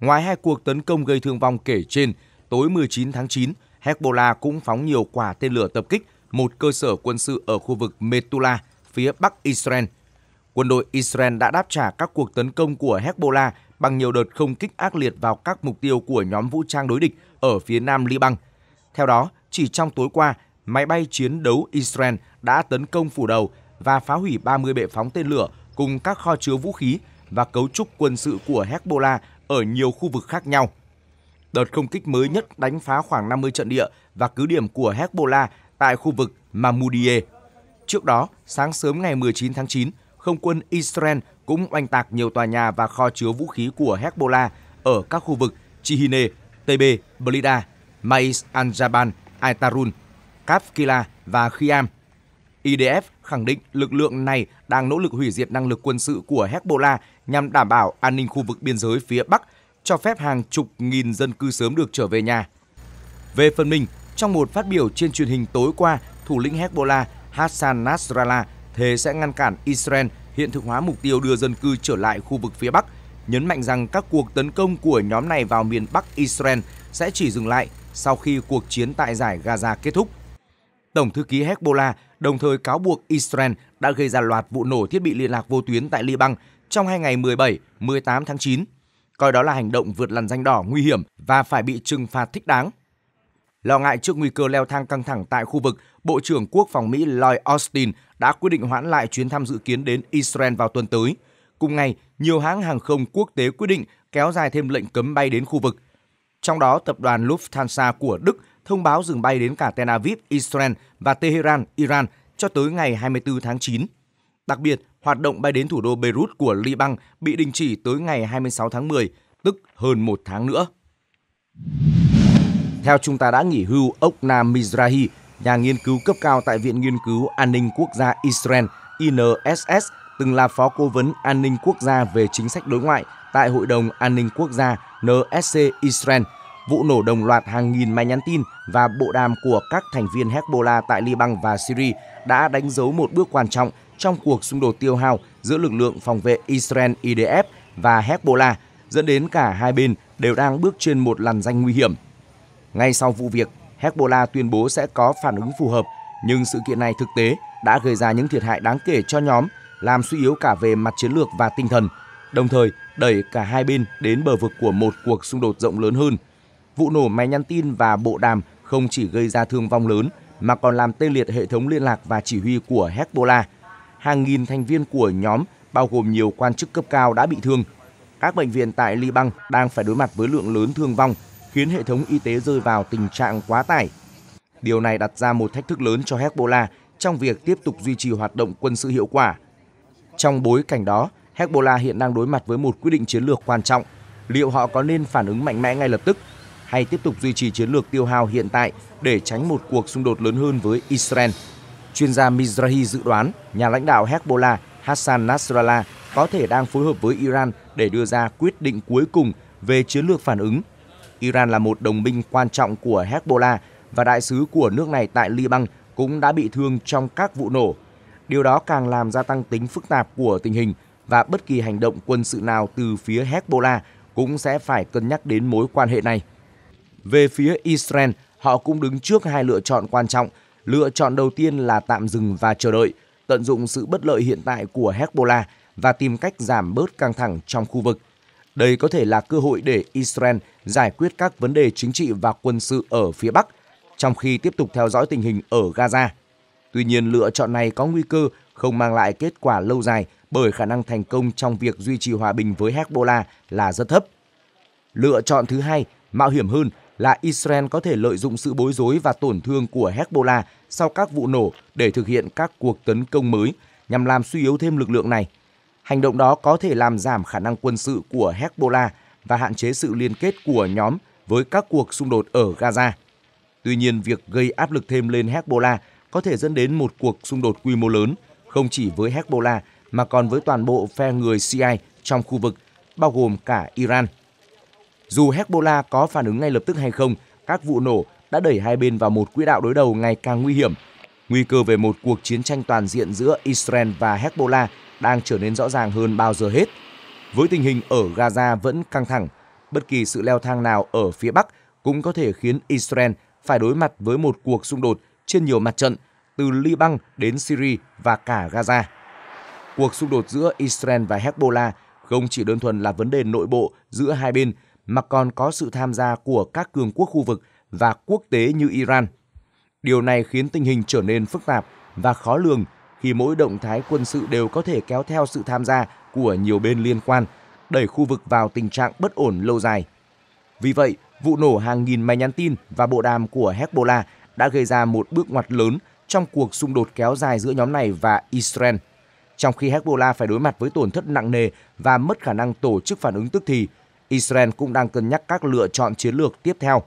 Ngoài hai cuộc tấn công gây thương vong kể trên, tối 19 tháng 9, Hezbollah cũng phóng nhiều quả tên lửa tập kích một cơ sở quân sự ở khu vực Metula, phía bắc Israel. Quân đội Israel đã đáp trả các cuộc tấn công của Hezbollah bằng nhiều đợt không kích ác liệt vào các mục tiêu của nhóm vũ trang đối địch ở phía nam Liban. Theo đó, chỉ trong tối qua, máy bay chiến đấu Israel đã tấn công phủ đầu và phá hủy 30 bệ phóng tên lửa cùng các kho chứa vũ khí và cấu trúc quân sự của Hezbollah ở nhiều khu vực khác nhau. Đợt không kích mới nhất đánh phá khoảng 50 trận địa và cứ điểm của Hezbollah tại khu vực Mahmoudiyeh. Trước đó, sáng sớm ngày 19 tháng 9, không quân Israel cũng oanh tạc nhiều tòa nhà và kho chứa vũ khí của Hezbollah ở các khu vực Chihine, Tebe, Blida, Mais Anjaban, Aitarun Kafkila và Khiam. IDF khẳng định lực lượng này đang nỗ lực hủy diệt năng lực quân sự của Hezbollah nhằm đảm bảo an ninh khu vực biên giới phía Bắc, cho phép hàng chục nghìn dân cư sớm được trở về nhà. Về phần mình, trong một phát biểu trên truyền hình tối qua, thủ lĩnh Hezbollah Hassan Nasrallah thế sẽ ngăn cản Israel hiện thực hóa mục tiêu đưa dân cư trở lại khu vực phía Bắc, nhấn mạnh rằng các cuộc tấn công của nhóm này vào miền Bắc Israel sẽ chỉ dừng lại sau khi cuộc chiến tại giải Gaza kết thúc – Tổng thư ký Hezbollah đồng thời cáo buộc Israel đã gây ra loạt vụ nổ thiết bị liên lạc vô tuyến tại Liban trong hai ngày 17, 18 tháng 9, coi đó là hành động vượt lằn danh đỏ nguy hiểm và phải bị trừng phạt thích đáng. Lo ngại trước nguy cơ leo thang căng thẳng tại khu vực, Bộ trưởng Quốc phòng Mỹ Lloyd Austin đã quyết định hoãn lại chuyến thăm dự kiến đến Israel vào tuần tới. Cùng ngày, nhiều hãng hàng không quốc tế quyết định kéo dài thêm lệnh cấm bay đến khu vực – trong đó, tập đoàn Lufthansa của Đức thông báo dừng bay đến cả Tel Aviv, Israel và Tehran, Iran cho tới ngày 24 tháng 9. Đặc biệt, hoạt động bay đến thủ đô Beirut của Liban bị đình chỉ tới ngày 26 tháng 10, tức hơn một tháng nữa. Theo chúng ta đã nghỉ hưu, ông Nam Mizrahi, nhà nghiên cứu cấp cao tại Viện Nghiên cứu An ninh Quốc gia Israel, INSS, từng là phó cố vấn an ninh quốc gia về chính sách đối ngoại tại Hội đồng An ninh Quốc gia NSC Israel, vụ nổ đồng loạt hàng nghìn máy nhắn tin và bộ đàm của các thành viên Hezbollah tại Liban và Syria đã đánh dấu một bước quan trọng trong cuộc xung đột tiêu hao giữa lực lượng phòng vệ Israel IDF và Hezbollah, dẫn đến cả hai bên đều đang bước trên một làn danh nguy hiểm. Ngay sau vụ việc, Hezbollah tuyên bố sẽ có phản ứng phù hợp, nhưng sự kiện này thực tế đã gây ra những thiệt hại đáng kể cho nhóm làm suy yếu cả về mặt chiến lược và tinh thần, đồng thời đẩy cả hai bên đến bờ vực của một cuộc xung đột rộng lớn hơn. Vụ nổ máy nhắn tin và bộ đàm không chỉ gây ra thương vong lớn mà còn làm tê liệt hệ thống liên lạc và chỉ huy của Hezbollah. Hàng nghìn thành viên của nhóm bao gồm nhiều quan chức cấp cao đã bị thương. Các bệnh viện tại Liban đang phải đối mặt với lượng lớn thương vong, khiến hệ thống y tế rơi vào tình trạng quá tải. Điều này đặt ra một thách thức lớn cho Hezbollah trong việc tiếp tục duy trì hoạt động quân sự hiệu quả trong bối cảnh đó, Hezbollah hiện đang đối mặt với một quyết định chiến lược quan trọng. Liệu họ có nên phản ứng mạnh mẽ ngay lập tức hay tiếp tục duy trì chiến lược tiêu hao hiện tại để tránh một cuộc xung đột lớn hơn với Israel? Chuyên gia Mizrahi dự đoán nhà lãnh đạo Hezbollah Hassan Nasrallah có thể đang phối hợp với Iran để đưa ra quyết định cuối cùng về chiến lược phản ứng. Iran là một đồng minh quan trọng của Hezbollah và đại sứ của nước này tại Liban cũng đã bị thương trong các vụ nổ Điều đó càng làm gia tăng tính phức tạp của tình hình và bất kỳ hành động quân sự nào từ phía Hezbollah cũng sẽ phải cân nhắc đến mối quan hệ này. Về phía Israel, họ cũng đứng trước hai lựa chọn quan trọng. Lựa chọn đầu tiên là tạm dừng và chờ đợi, tận dụng sự bất lợi hiện tại của Hezbollah và tìm cách giảm bớt căng thẳng trong khu vực. Đây có thể là cơ hội để Israel giải quyết các vấn đề chính trị và quân sự ở phía Bắc, trong khi tiếp tục theo dõi tình hình ở Gaza – Tuy nhiên, lựa chọn này có nguy cơ không mang lại kết quả lâu dài bởi khả năng thành công trong việc duy trì hòa bình với Hezbollah là rất thấp. Lựa chọn thứ hai, mạo hiểm hơn là Israel có thể lợi dụng sự bối rối và tổn thương của Hezbollah sau các vụ nổ để thực hiện các cuộc tấn công mới nhằm làm suy yếu thêm lực lượng này. Hành động đó có thể làm giảm khả năng quân sự của Hezbollah và hạn chế sự liên kết của nhóm với các cuộc xung đột ở Gaza. Tuy nhiên, việc gây áp lực thêm lên Hezbollah có thể dẫn đến một cuộc xung đột quy mô lớn, không chỉ với Hezbollah mà còn với toàn bộ phe người Shia trong khu vực, bao gồm cả Iran. Dù Hezbollah có phản ứng ngay lập tức hay không, các vụ nổ đã đẩy hai bên vào một quỹ đạo đối đầu ngày càng nguy hiểm. Nguy cơ về một cuộc chiến tranh toàn diện giữa Israel và Hezbollah đang trở nên rõ ràng hơn bao giờ hết. Với tình hình ở Gaza vẫn căng thẳng, bất kỳ sự leo thang nào ở phía Bắc cũng có thể khiến Israel phải đối mặt với một cuộc xung đột trên nhiều mặt trận, từ Liban đến Syria và cả Gaza. Cuộc xung đột giữa Israel và Hezbollah không chỉ đơn thuần là vấn đề nội bộ giữa hai bên mà còn có sự tham gia của các cường quốc khu vực và quốc tế như Iran. Điều này khiến tình hình trở nên phức tạp và khó lường khi mỗi động thái quân sự đều có thể kéo theo sự tham gia của nhiều bên liên quan, đẩy khu vực vào tình trạng bất ổn lâu dài. Vì vậy, vụ nổ hàng nghìn máy nhắn tin và bộ đàm của Hezbollah đã gây ra một bước ngoặt lớn trong cuộc xung đột kéo dài giữa nhóm này và Israel. Trong khi Hezbollah phải đối mặt với tổn thất nặng nề và mất khả năng tổ chức phản ứng tức thì, Israel cũng đang cân nhắc các lựa chọn chiến lược tiếp theo.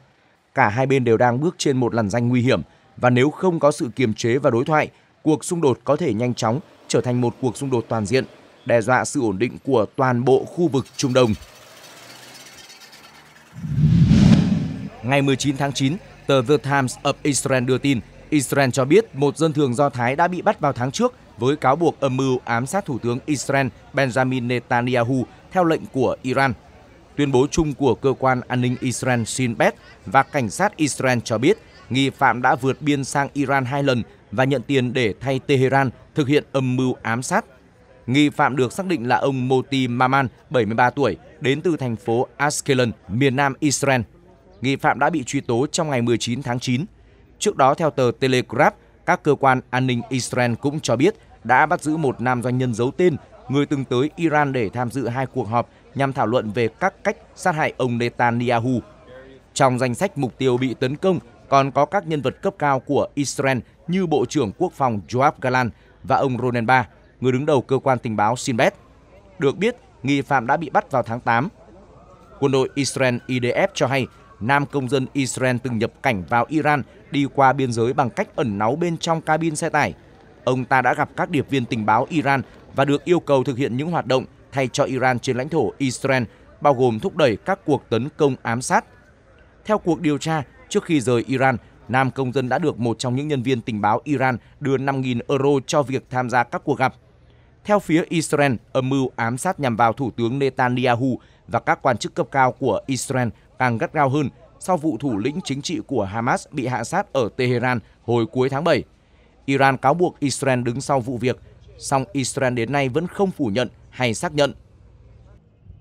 Cả hai bên đều đang bước trên một làn danh nguy hiểm và nếu không có sự kiềm chế và đối thoại, cuộc xung đột có thể nhanh chóng trở thành một cuộc xung đột toàn diện, đe dọa sự ổn định của toàn bộ khu vực Trung Đông. Ngày 19 tháng 9, Tờ The Times of Israel đưa tin, Israel cho biết một dân thường Do Thái đã bị bắt vào tháng trước với cáo buộc âm mưu ám sát Thủ tướng Israel Benjamin Netanyahu theo lệnh của Iran. Tuyên bố chung của Cơ quan An ninh Israel Shin Bet và Cảnh sát Israel cho biết nghi phạm đã vượt biên sang Iran hai lần và nhận tiền để thay Tehran thực hiện âm mưu ám sát. Nghi phạm được xác định là ông Moti Maman, 73 tuổi, đến từ thành phố Ashkelon, miền nam Israel nghi phạm đã bị truy tố trong ngày 19 tháng 9. Trước đó, theo tờ Telegraph, các cơ quan an ninh Israel cũng cho biết đã bắt giữ một nam doanh nhân giấu tên, người từng tới Iran để tham dự hai cuộc họp nhằm thảo luận về các cách sát hại ông Netanyahu. Trong danh sách mục tiêu bị tấn công còn có các nhân vật cấp cao của Israel như Bộ trưởng Quốc phòng Joab Galan và ông Ronen Bar, người đứng đầu cơ quan tình báo Sinbad. Được biết, nghi phạm đã bị bắt vào tháng 8. Quân đội Israel IDF cho hay nam công dân Israel từng nhập cảnh vào Iran đi qua biên giới bằng cách ẩn náu bên trong cabin xe tải. Ông ta đã gặp các điệp viên tình báo Iran và được yêu cầu thực hiện những hoạt động thay cho Iran trên lãnh thổ Israel, bao gồm thúc đẩy các cuộc tấn công ám sát. Theo cuộc điều tra, trước khi rời Iran, nam công dân đã được một trong những nhân viên tình báo Iran đưa 5.000 euro cho việc tham gia các cuộc gặp. Theo phía Israel, âm mưu ám sát nhằm vào Thủ tướng Netanyahu và các quan chức cấp cao của Israel – càng gắt gao hơn sau vụ thủ lĩnh chính trị của Hamas bị hạ sát ở Tehran hồi cuối tháng 7. Iran cáo buộc Israel đứng sau vụ việc, song Israel đến nay vẫn không phủ nhận hay xác nhận.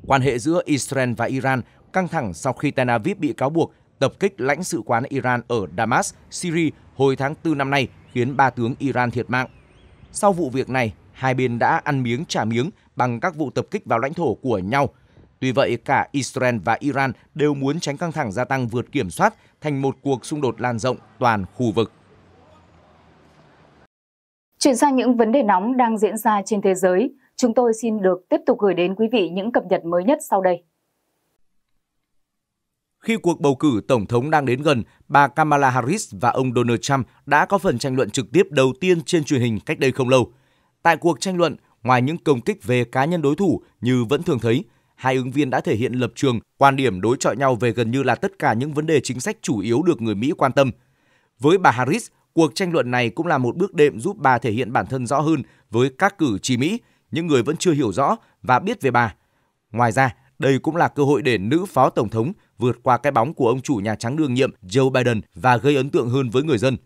Quan hệ giữa Israel và Iran căng thẳng sau khi Tel Aviv bị cáo buộc tập kích lãnh sự quán Iran ở Damas, Syria hồi tháng 4 năm nay khiến ba tướng Iran thiệt mạng. Sau vụ việc này, hai bên đã ăn miếng trả miếng bằng các vụ tập kích vào lãnh thổ của nhau – Tuy vậy, cả Israel và Iran đều muốn tránh căng thẳng gia tăng vượt kiểm soát thành một cuộc xung đột lan rộng toàn khu vực. Chuyển sang những vấn đề nóng đang diễn ra trên thế giới, chúng tôi xin được tiếp tục gửi đến quý vị những cập nhật mới nhất sau đây. Khi cuộc bầu cử tổng thống đang đến gần, bà Kamala Harris và ông Donald Trump đã có phần tranh luận trực tiếp đầu tiên trên truyền hình cách đây không lâu. Tại cuộc tranh luận, ngoài những công kích về cá nhân đối thủ như vẫn thường thấy, hai ứng viên đã thể hiện lập trường, quan điểm đối chọi nhau về gần như là tất cả những vấn đề chính sách chủ yếu được người Mỹ quan tâm. Với bà Harris, cuộc tranh luận này cũng là một bước đệm giúp bà thể hiện bản thân rõ hơn với các cử tri Mỹ, những người vẫn chưa hiểu rõ và biết về bà. Ngoài ra, đây cũng là cơ hội để nữ phó tổng thống vượt qua cái bóng của ông chủ Nhà Trắng đương nhiệm Joe Biden và gây ấn tượng hơn với người dân.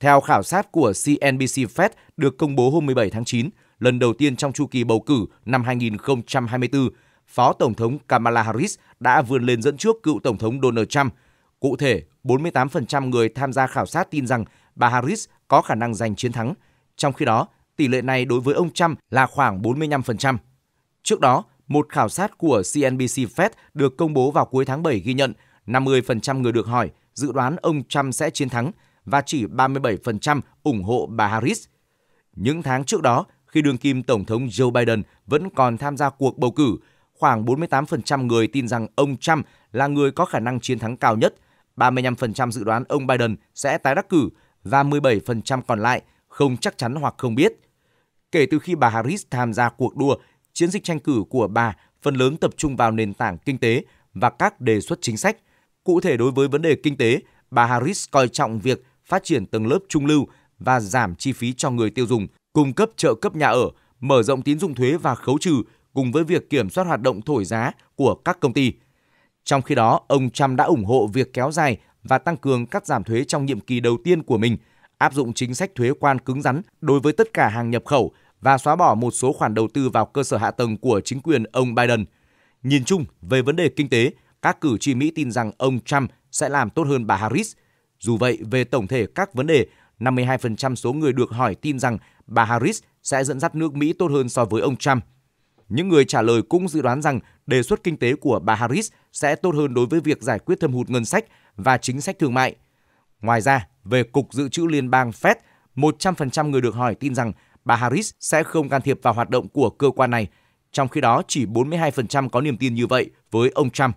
Theo khảo sát của CNBC Fed được công bố hôm 17 tháng 9, lần đầu tiên trong chu kỳ bầu cử năm 2024, Phó Tổng thống Kamala Harris đã vươn lên dẫn trước cựu Tổng thống Donald Trump. Cụ thể, 48% người tham gia khảo sát tin rằng bà Harris có khả năng giành chiến thắng. Trong khi đó, tỷ lệ này đối với ông Trump là khoảng 45%. Trước đó, một khảo sát của CNBC Fed được công bố vào cuối tháng 7 ghi nhận 50% người được hỏi dự đoán ông Trump sẽ chiến thắng và chỉ 37% ủng hộ bà Harris. Những tháng trước đó, khi đương kim Tổng thống Joe Biden vẫn còn tham gia cuộc bầu cử, khoảng 48% người tin rằng ông Trump là người có khả năng chiến thắng cao nhất, 35% dự đoán ông Biden sẽ tái đắc cử và 17% còn lại không chắc chắn hoặc không biết. Kể từ khi bà Harris tham gia cuộc đua, chiến dịch tranh cử của bà phần lớn tập trung vào nền tảng kinh tế và các đề xuất chính sách. Cụ thể đối với vấn đề kinh tế, bà Harris coi trọng việc phát triển tầng lớp trung lưu và giảm chi phí cho người tiêu dùng, cung cấp trợ cấp nhà ở, mở rộng tín dụng thuế và khấu trừ cùng với việc kiểm soát hoạt động thổi giá của các công ty. Trong khi đó, ông Trump đã ủng hộ việc kéo dài và tăng cường cắt giảm thuế trong nhiệm kỳ đầu tiên của mình, áp dụng chính sách thuế quan cứng rắn đối với tất cả hàng nhập khẩu và xóa bỏ một số khoản đầu tư vào cơ sở hạ tầng của chính quyền ông Biden. Nhìn chung, về vấn đề kinh tế, các cử tri Mỹ tin rằng ông Trump sẽ làm tốt hơn bà Harris. Dù vậy, về tổng thể các vấn đề, 52% số người được hỏi tin rằng bà Harris sẽ dẫn dắt nước Mỹ tốt hơn so với ông Trump. Những người trả lời cũng dự đoán rằng đề xuất kinh tế của bà Harris sẽ tốt hơn đối với việc giải quyết thâm hụt ngân sách và chính sách thương mại. Ngoài ra, về Cục Dự trữ Liên bang Fed, 100% người được hỏi tin rằng bà Harris sẽ không can thiệp vào hoạt động của cơ quan này, trong khi đó chỉ 42% có niềm tin như vậy với ông Trump.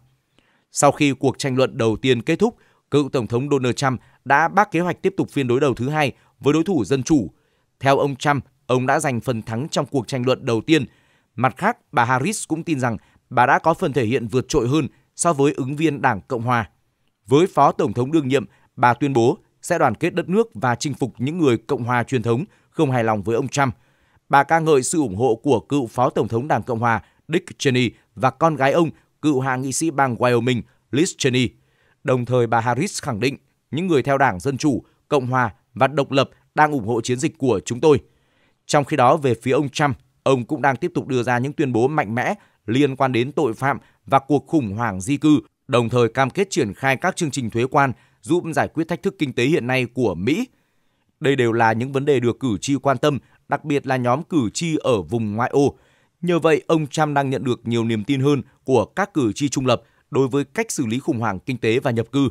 Sau khi cuộc tranh luận đầu tiên kết thúc, cựu Tổng thống Donald Trump đã bác kế hoạch tiếp tục phiên đối đầu thứ hai với đối thủ Dân Chủ. Theo ông Trump, ông đã giành phần thắng trong cuộc tranh luận đầu tiên – Mặt khác, bà Harris cũng tin rằng bà đã có phần thể hiện vượt trội hơn so với ứng viên Đảng Cộng hòa. Với Phó Tổng thống đương nhiệm, bà tuyên bố sẽ đoàn kết đất nước và chinh phục những người Cộng hòa truyền thống không hài lòng với ông Trump. Bà ca ngợi sự ủng hộ của cựu Phó Tổng thống Đảng Cộng hòa Dick Cheney và con gái ông, cựu hạ nghị sĩ bang Wyoming Liz Cheney. Đồng thời, bà Harris khẳng định những người theo Đảng Dân Chủ, Cộng hòa và Độc lập đang ủng hộ chiến dịch của chúng tôi. Trong khi đó, về phía ông Trump, ông cũng đang tiếp tục đưa ra những tuyên bố mạnh mẽ liên quan đến tội phạm và cuộc khủng hoảng di cư, đồng thời cam kết triển khai các chương trình thuế quan giúp giải quyết thách thức kinh tế hiện nay của Mỹ. Đây đều là những vấn đề được cử tri quan tâm, đặc biệt là nhóm cử tri ở vùng ngoại ô. Nhờ vậy, ông Trump đang nhận được nhiều niềm tin hơn của các cử tri trung lập đối với cách xử lý khủng hoảng kinh tế và nhập cư.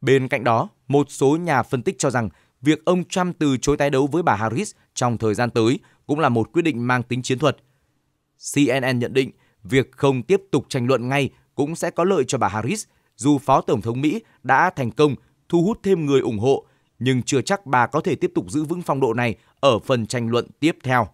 Bên cạnh đó, một số nhà phân tích cho rằng việc ông Trump từ chối tái đấu với bà Harris trong thời gian tới cũng là một quyết định mang tính chiến thuật. CNN nhận định việc không tiếp tục tranh luận ngay cũng sẽ có lợi cho bà Harris, dù Phó Tổng thống Mỹ đã thành công thu hút thêm người ủng hộ, nhưng chưa chắc bà có thể tiếp tục giữ vững phong độ này ở phần tranh luận tiếp theo.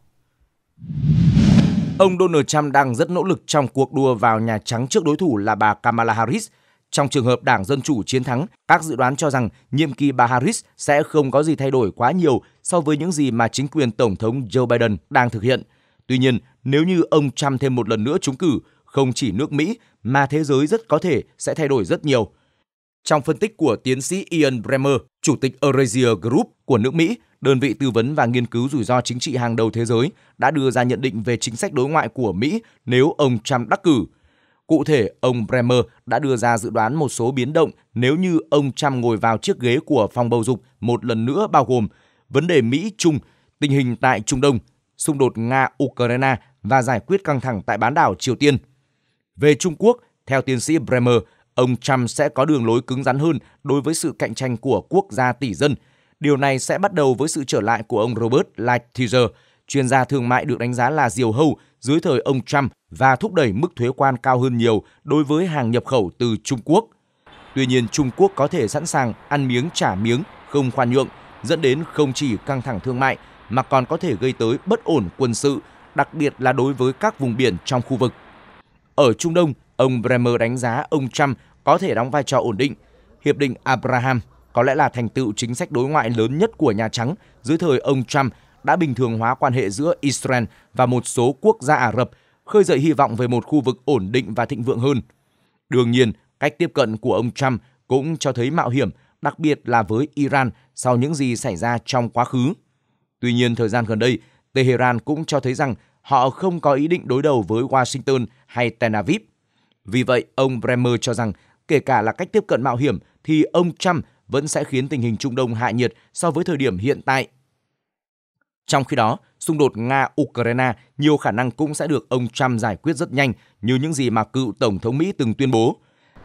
Ông Donald Trump đang rất nỗ lực trong cuộc đua vào Nhà Trắng trước đối thủ là bà Kamala Harris – trong trường hợp Đảng Dân Chủ chiến thắng, các dự đoán cho rằng nhiệm kỳ bà Harris sẽ không có gì thay đổi quá nhiều so với những gì mà chính quyền Tổng thống Joe Biden đang thực hiện. Tuy nhiên, nếu như ông Trump thêm một lần nữa trúng cử, không chỉ nước Mỹ mà thế giới rất có thể sẽ thay đổi rất nhiều. Trong phân tích của tiến sĩ Ian Bremmer, chủ tịch Eurasia Group của nước Mỹ, đơn vị tư vấn và nghiên cứu rủi ro chính trị hàng đầu thế giới, đã đưa ra nhận định về chính sách đối ngoại của Mỹ nếu ông Trump đắc cử – Cụ thể, ông Bremer đã đưa ra dự đoán một số biến động nếu như ông Trump ngồi vào chiếc ghế của phòng bầu dục một lần nữa bao gồm vấn đề Mỹ-Trung, tình hình tại Trung Đông, xung đột Nga-Ukraine và giải quyết căng thẳng tại bán đảo Triều Tiên. Về Trung Quốc, theo tiến sĩ Bremer, ông Trump sẽ có đường lối cứng rắn hơn đối với sự cạnh tranh của quốc gia tỷ dân. Điều này sẽ bắt đầu với sự trở lại của ông Robert Lighthizer, chuyên gia thương mại được đánh giá là diều hâu dưới thời ông Trump và thúc đẩy mức thuế quan cao hơn nhiều đối với hàng nhập khẩu từ Trung Quốc. Tuy nhiên, Trung Quốc có thể sẵn sàng ăn miếng trả miếng, không khoan nhượng, dẫn đến không chỉ căng thẳng thương mại mà còn có thể gây tới bất ổn quân sự, đặc biệt là đối với các vùng biển trong khu vực. Ở Trung Đông, ông Bremer đánh giá ông Trump có thể đóng vai trò ổn định. Hiệp định Abraham có lẽ là thành tựu chính sách đối ngoại lớn nhất của Nhà Trắng dưới thời ông Trump đã bình thường hóa quan hệ giữa Israel và một số quốc gia Ả Rập – khơi dậy hy vọng về một khu vực ổn định và thịnh vượng hơn. Đương nhiên, cách tiếp cận của ông Trump cũng cho thấy mạo hiểm, đặc biệt là với Iran sau những gì xảy ra trong quá khứ. Tuy nhiên, thời gian gần đây, Tehran cũng cho thấy rằng họ không có ý định đối đầu với Washington hay Tel Aviv. Vì vậy, ông Bremer cho rằng kể cả là cách tiếp cận mạo hiểm thì ông Trump vẫn sẽ khiến tình hình Trung Đông hạ nhiệt so với thời điểm hiện tại trong khi đó, xung đột Nga-Ukraine nhiều khả năng cũng sẽ được ông Trump giải quyết rất nhanh như những gì mà cựu Tổng thống Mỹ từng tuyên bố.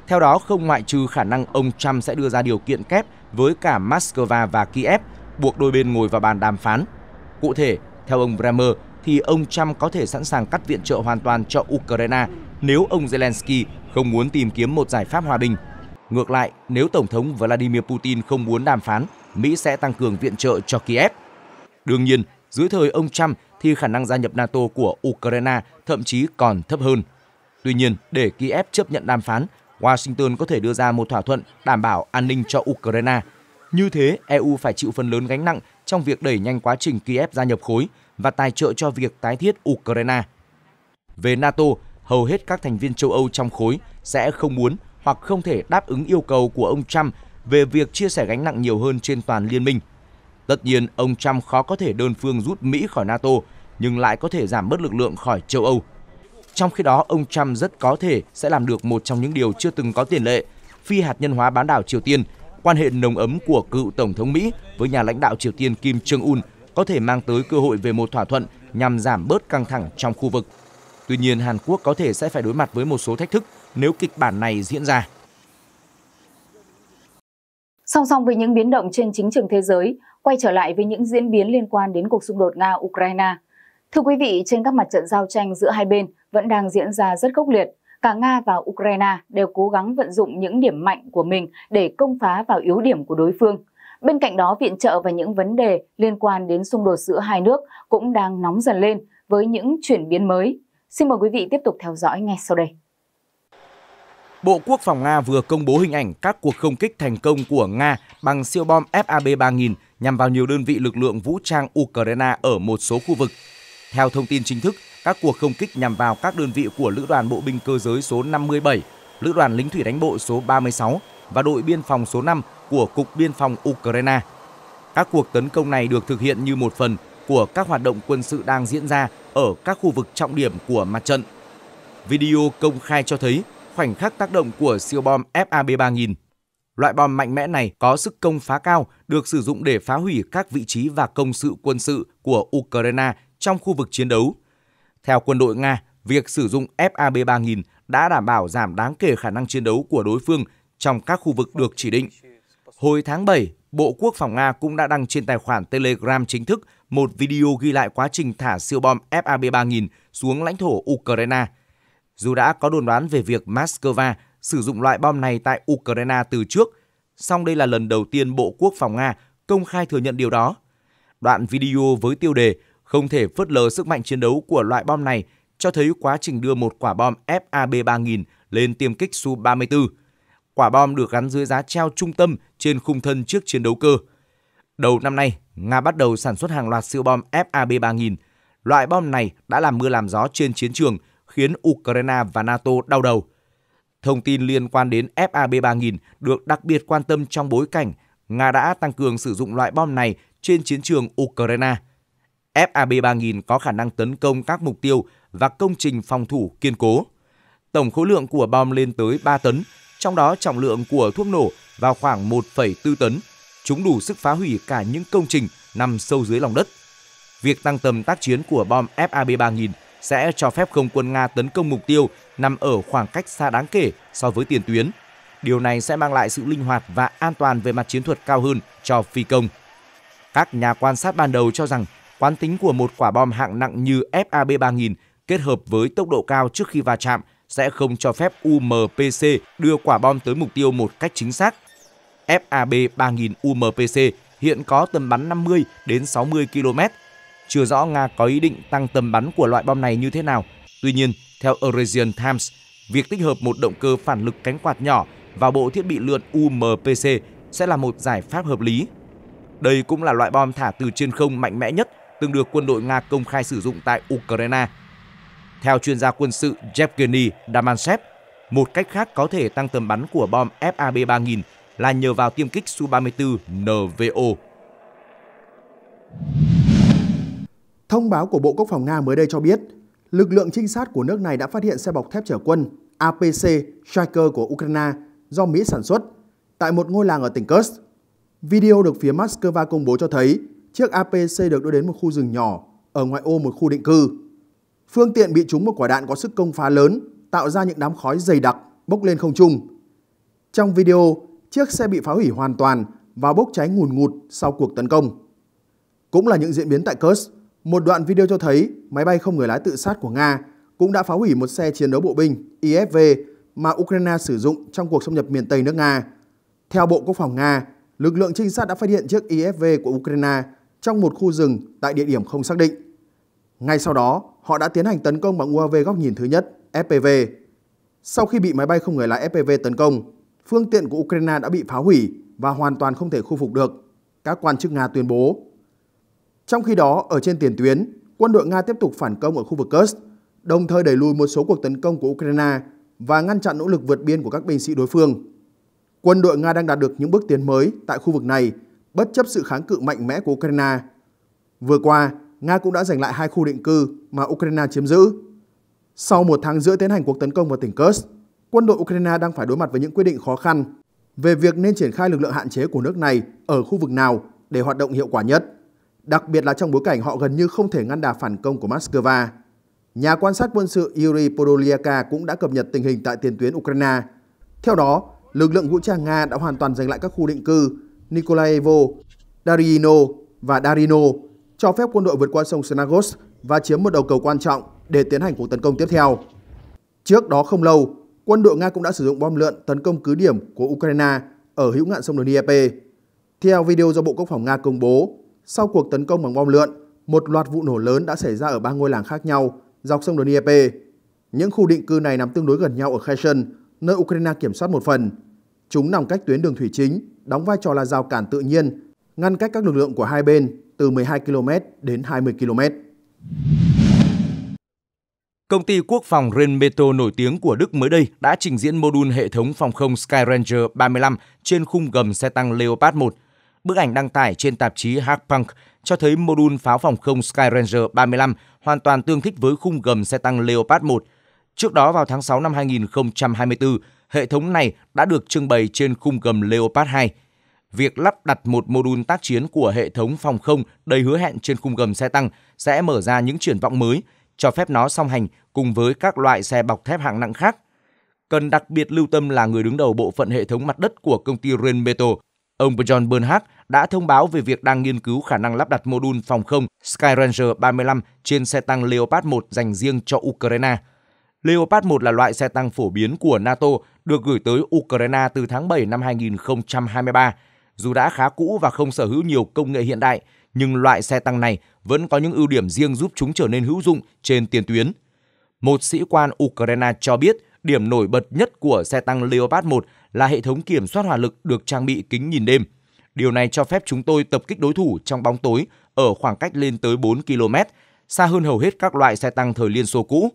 Theo đó, không ngoại trừ khả năng ông Trump sẽ đưa ra điều kiện kép với cả Moscow và Kiev, buộc đôi bên ngồi vào bàn đàm phán. Cụ thể, theo ông Bremer, thì ông Trump có thể sẵn sàng cắt viện trợ hoàn toàn cho Ukraine nếu ông Zelensky không muốn tìm kiếm một giải pháp hòa bình. Ngược lại, nếu Tổng thống Vladimir Putin không muốn đàm phán, Mỹ sẽ tăng cường viện trợ cho Kiev. Đương nhiên, dưới thời ông Trump thì khả năng gia nhập NATO của Ukraine thậm chí còn thấp hơn. Tuy nhiên, để Kiev chấp nhận đàm phán, Washington có thể đưa ra một thỏa thuận đảm bảo an ninh cho Ukraine. Như thế, EU phải chịu phần lớn gánh nặng trong việc đẩy nhanh quá trình Kiev gia nhập khối và tài trợ cho việc tái thiết Ukraine. Về NATO, hầu hết các thành viên châu Âu trong khối sẽ không muốn hoặc không thể đáp ứng yêu cầu của ông Trump về việc chia sẻ gánh nặng nhiều hơn trên toàn liên minh. Tất nhiên, ông Trump khó có thể đơn phương rút Mỹ khỏi NATO, nhưng lại có thể giảm bớt lực lượng khỏi châu Âu. Trong khi đó, ông Trump rất có thể sẽ làm được một trong những điều chưa từng có tiền lệ, phi hạt nhân hóa bán đảo Triều Tiên. Quan hệ nồng ấm của cựu Tổng thống Mỹ với nhà lãnh đạo Triều Tiên Kim Jong-un có thể mang tới cơ hội về một thỏa thuận nhằm giảm bớt căng thẳng trong khu vực. Tuy nhiên, Hàn Quốc có thể sẽ phải đối mặt với một số thách thức nếu kịch bản này diễn ra. Song song với những biến động trên chính trường thế giới, quay trở lại với những diễn biến liên quan đến cuộc xung đột Nga-Ukraine. Thưa quý vị, trên các mặt trận giao tranh giữa hai bên vẫn đang diễn ra rất khốc liệt. Cả Nga và Ukraine đều cố gắng vận dụng những điểm mạnh của mình để công phá vào yếu điểm của đối phương. Bên cạnh đó, viện trợ và những vấn đề liên quan đến xung đột giữa hai nước cũng đang nóng dần lên với những chuyển biến mới. Xin mời quý vị tiếp tục theo dõi ngay sau đây. Bộ Quốc phòng Nga vừa công bố hình ảnh các cuộc không kích thành công của Nga bằng siêu bom FAB-3000 nhằm vào nhiều đơn vị lực lượng vũ trang Ukraine ở một số khu vực. Theo thông tin chính thức, các cuộc không kích nhằm vào các đơn vị của Lữ đoàn Bộ binh cơ giới số 57, Lữ đoàn Lính thủy đánh bộ số 36 và đội biên phòng số 5 của Cục Biên phòng Ukraine. Các cuộc tấn công này được thực hiện như một phần của các hoạt động quân sự đang diễn ra ở các khu vực trọng điểm của mặt trận. Video công khai cho thấy khoảnh khắc tác động của siêu bom FAB-3000 Loại bom mạnh mẽ này có sức công phá cao, được sử dụng để phá hủy các vị trí và công sự quân sự của Ukraine trong khu vực chiến đấu. Theo quân đội Nga, việc sử dụng FAB-3000 đã đảm bảo giảm đáng kể khả năng chiến đấu của đối phương trong các khu vực được chỉ định. Hồi tháng 7, Bộ Quốc phòng Nga cũng đã đăng trên tài khoản Telegram chính thức một video ghi lại quá trình thả siêu bom FAB-3000 xuống lãnh thổ Ukraine. Dù đã có đồn đoán về việc Moscow sử dụng loại bom này tại Ukraine từ trước, song đây là lần đầu tiên Bộ Quốc phòng Nga công khai thừa nhận điều đó. Đoạn video với tiêu đề không thể phớt lờ sức mạnh chiến đấu của loại bom này cho thấy quá trình đưa một quả bom FAB-3000 lên tiêm kích Su-34. Quả bom được gắn dưới giá treo trung tâm trên khung thân trước chiến đấu cơ. Đầu năm nay, Nga bắt đầu sản xuất hàng loạt siêu bom FAB-3000. Loại bom này đã làm mưa làm gió trên chiến trường, khiến Ukraine và NATO đau đầu – Thông tin liên quan đến FAB 3000 được đặc biệt quan tâm trong bối cảnh Nga đã tăng cường sử dụng loại bom này trên chiến trường Ukraine. FAB 3000 có khả năng tấn công các mục tiêu và công trình phòng thủ kiên cố. Tổng khối lượng của bom lên tới 3 tấn, trong đó trọng lượng của thuốc nổ vào khoảng 1,4 tấn. Chúng đủ sức phá hủy cả những công trình nằm sâu dưới lòng đất. Việc tăng tầm tác chiến của bom FAB 3000 sẽ cho phép không quân Nga tấn công mục tiêu nằm ở khoảng cách xa đáng kể so với tiền tuyến. Điều này sẽ mang lại sự linh hoạt và an toàn về mặt chiến thuật cao hơn cho phi công. Các nhà quan sát ban đầu cho rằng quán tính của một quả bom hạng nặng như FAB 3000 kết hợp với tốc độ cao trước khi va chạm sẽ không cho phép UMPC đưa quả bom tới mục tiêu một cách chính xác. FAB 3000 UMPC hiện có tầm bắn 50 đến 60 km chưa rõ Nga có ý định tăng tầm bắn của loại bom này như thế nào. Tuy nhiên, theo Eurasian Times, việc tích hợp một động cơ phản lực cánh quạt nhỏ vào bộ thiết bị lượn UMPC sẽ là một giải pháp hợp lý. Đây cũng là loại bom thả từ trên không mạnh mẽ nhất từng được quân đội Nga công khai sử dụng tại Ukraine. Theo chuyên gia quân sự Yevgeny Damansev, một cách khác có thể tăng tầm bắn của bom FAB-3000 là nhờ vào tiêm kích Su-34 NVO. Thông báo của Bộ Quốc phòng Nga mới đây cho biết, lực lượng trinh sát của nước này đã phát hiện xe bọc thép chở quân APC Striker của Ukraine do Mỹ sản xuất tại một ngôi làng ở tỉnh Kursk. Video được phía Moscow công bố cho thấy chiếc APC được đưa đến một khu rừng nhỏ ở ngoại ô một khu định cư. Phương tiện bị trúng một quả đạn có sức công phá lớn, tạo ra những đám khói dày đặc bốc lên không trung. Trong video, chiếc xe bị phá hủy hoàn toàn và bốc cháy ngùn ngụt sau cuộc tấn công. Cũng là những diễn biến tại Kursk, một đoạn video cho thấy máy bay không người lái tự sát của Nga cũng đã phá hủy một xe chiến đấu bộ binh IFV mà Ukraine sử dụng trong cuộc xâm nhập miền Tây nước Nga. Theo Bộ Quốc phòng Nga, lực lượng trinh sát đã phát hiện chiếc IFV của Ukraine trong một khu rừng tại địa điểm không xác định. Ngay sau đó, họ đã tiến hành tấn công bằng UAV góc nhìn thứ nhất, FPV. Sau khi bị máy bay không người lái FPV tấn công, phương tiện của Ukraine đã bị phá hủy và hoàn toàn không thể khu phục được, các quan chức Nga tuyên bố. Trong khi đó, ở trên tiền tuyến, quân đội Nga tiếp tục phản công ở khu vực Kursk, đồng thời đẩy lùi một số cuộc tấn công của Ukraine và ngăn chặn nỗ lực vượt biên của các binh sĩ đối phương. Quân đội Nga đang đạt được những bước tiến mới tại khu vực này, bất chấp sự kháng cự mạnh mẽ của Ukraine. Vừa qua, Nga cũng đã giành lại hai khu định cư mà Ukraine chiếm giữ. Sau một tháng rưỡi tiến hành cuộc tấn công vào tỉnh Kursk, quân đội Ukraine đang phải đối mặt với những quyết định khó khăn về việc nên triển khai lực lượng hạn chế của nước này ở khu vực nào để hoạt động hiệu quả nhất đặc biệt là trong bối cảnh họ gần như không thể ngăn đà phản công của Moscow. Nhà quan sát quân sự Yuri Podolyaka cũng đã cập nhật tình hình tại tiền tuyến Ukraine. Theo đó, lực lượng vũ trang Nga đã hoàn toàn giành lại các khu định cư Nikolaevo, Darino và Darino, cho phép quân đội vượt qua sông Senagos và chiếm một đầu cầu quan trọng để tiến hành cuộc tấn công tiếp theo. Trước đó không lâu, quân đội Nga cũng đã sử dụng bom lượn tấn công cứ điểm của Ukraine ở hữu ngạn sông Dnieper. Theo video do Bộ Quốc phòng Nga công bố, sau cuộc tấn công bằng bom lượn, một loạt vụ nổ lớn đã xảy ra ở ba ngôi làng khác nhau dọc sông Dnieper. Những khu định cư này nằm tương đối gần nhau ở Kherson, nơi Ukraine kiểm soát một phần. Chúng nằm cách tuyến đường thủy chính, đóng vai trò là rào cản tự nhiên, ngăn cách các lực lượng của hai bên từ 12 km đến 20 km. Công ty quốc phòng Rheinmetall nổi tiếng của Đức mới đây đã trình diễn mô đun hệ thống phòng không Sky Ranger 35 trên khung gầm xe tăng Leopard 1 Bức ảnh đăng tải trên tạp chí Punk cho thấy mô đun pháo phòng không Sky Ranger 35 hoàn toàn tương thích với khung gầm xe tăng Leopard 1. Trước đó vào tháng 6 năm 2024, hệ thống này đã được trưng bày trên khung gầm Leopard 2. Việc lắp đặt một mô đun tác chiến của hệ thống phòng không đầy hứa hẹn trên khung gầm xe tăng sẽ mở ra những triển vọng mới, cho phép nó song hành cùng với các loại xe bọc thép hạng nặng khác. Cần đặc biệt lưu tâm là người đứng đầu bộ phận hệ thống mặt đất của công ty Rheinmetall. Ông John Bernhard đã thông báo về việc đang nghiên cứu khả năng lắp đặt mô đun phòng không Skyranger 35 trên xe tăng Leopard 1 dành riêng cho Ukraine. Leopard 1 là loại xe tăng phổ biến của NATO được gửi tới Ukraine từ tháng 7 năm 2023. Dù đã khá cũ và không sở hữu nhiều công nghệ hiện đại, nhưng loại xe tăng này vẫn có những ưu điểm riêng giúp chúng trở nên hữu dụng trên tiền tuyến. Một sĩ quan Ukraine cho biết điểm nổi bật nhất của xe tăng Leopard 1 là hệ thống kiểm soát hỏa lực được trang bị kính nhìn đêm. Điều này cho phép chúng tôi tập kích đối thủ trong bóng tối ở khoảng cách lên tới 4 km, xa hơn hầu hết các loại xe tăng thời Liên Xô cũ.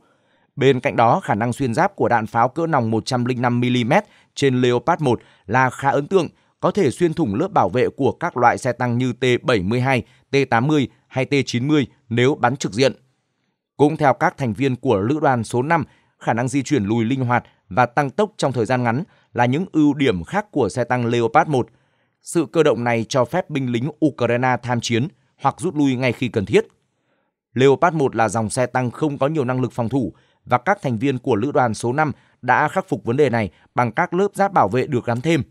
Bên cạnh đó, khả năng xuyên giáp của đạn pháo cỡ nòng 105mm trên Leopard 1 là khá ấn tượng, có thể xuyên thủng lớp bảo vệ của các loại xe tăng như T-72, T-80 hay T-90 nếu bắn trực diện. Cũng theo các thành viên của lữ đoàn số 5, khả năng di chuyển lùi linh hoạt và tăng tốc trong thời gian ngắn là những ưu điểm khác của xe tăng Leopard 1. Sự cơ động này cho phép binh lính Ukraine tham chiến hoặc rút lui ngay khi cần thiết. Leopard 1 là dòng xe tăng không có nhiều năng lực phòng thủ và các thành viên của lữ đoàn số 5 đã khắc phục vấn đề này bằng các lớp giáp bảo vệ được gắn thêm.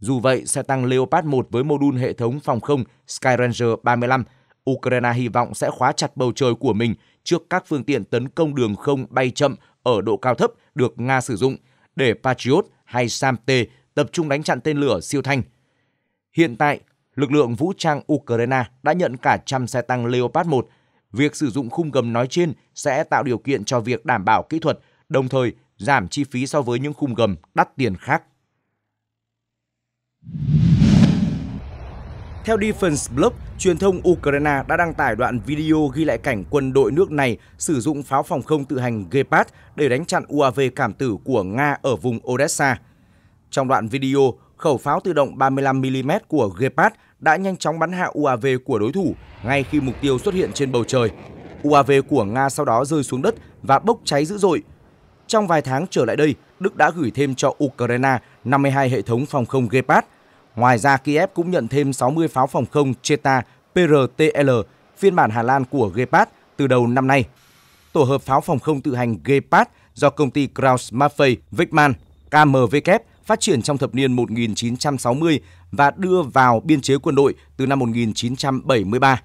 Dù vậy, xe tăng Leopard 1 với mô đun hệ thống phòng không Skyranger 35, Ukraine hy vọng sẽ khóa chặt bầu trời của mình trước các phương tiện tấn công đường không bay chậm ở độ cao thấp được Nga sử dụng để Patriot hay Samt tập trung đánh chặn tên lửa siêu thanh. Hiện tại, lực lượng vũ trang Ukraine đã nhận cả trăm xe tăng Leopard 1. Việc sử dụng khung gầm nói trên sẽ tạo điều kiện cho việc đảm bảo kỹ thuật, đồng thời giảm chi phí so với những khung gầm đắt tiền khác. Theo Defense Blog, truyền thông Ukraine đã đăng tải đoạn video ghi lại cảnh quân đội nước này sử dụng pháo phòng không tự hành Gepard để đánh chặn UAV cảm tử của Nga ở vùng Odessa. Trong đoạn video, khẩu pháo tự động 35mm của Gepard đã nhanh chóng bắn hạ UAV của đối thủ ngay khi mục tiêu xuất hiện trên bầu trời. UAV của Nga sau đó rơi xuống đất và bốc cháy dữ dội. Trong vài tháng trở lại đây, Đức đã gửi thêm cho Ukraine 52 hệ thống phòng không Gepard Ngoài ra, Kiev cũng nhận thêm 60 pháo phòng không Cheta PRTL phiên bản Hà Lan của Gepard từ đầu năm nay. Tổ hợp pháo phòng không tự hành Gepard do công ty kraus Maffei Wickman KMW phát triển trong thập niên 1960 và đưa vào biên chế quân đội từ năm 1973.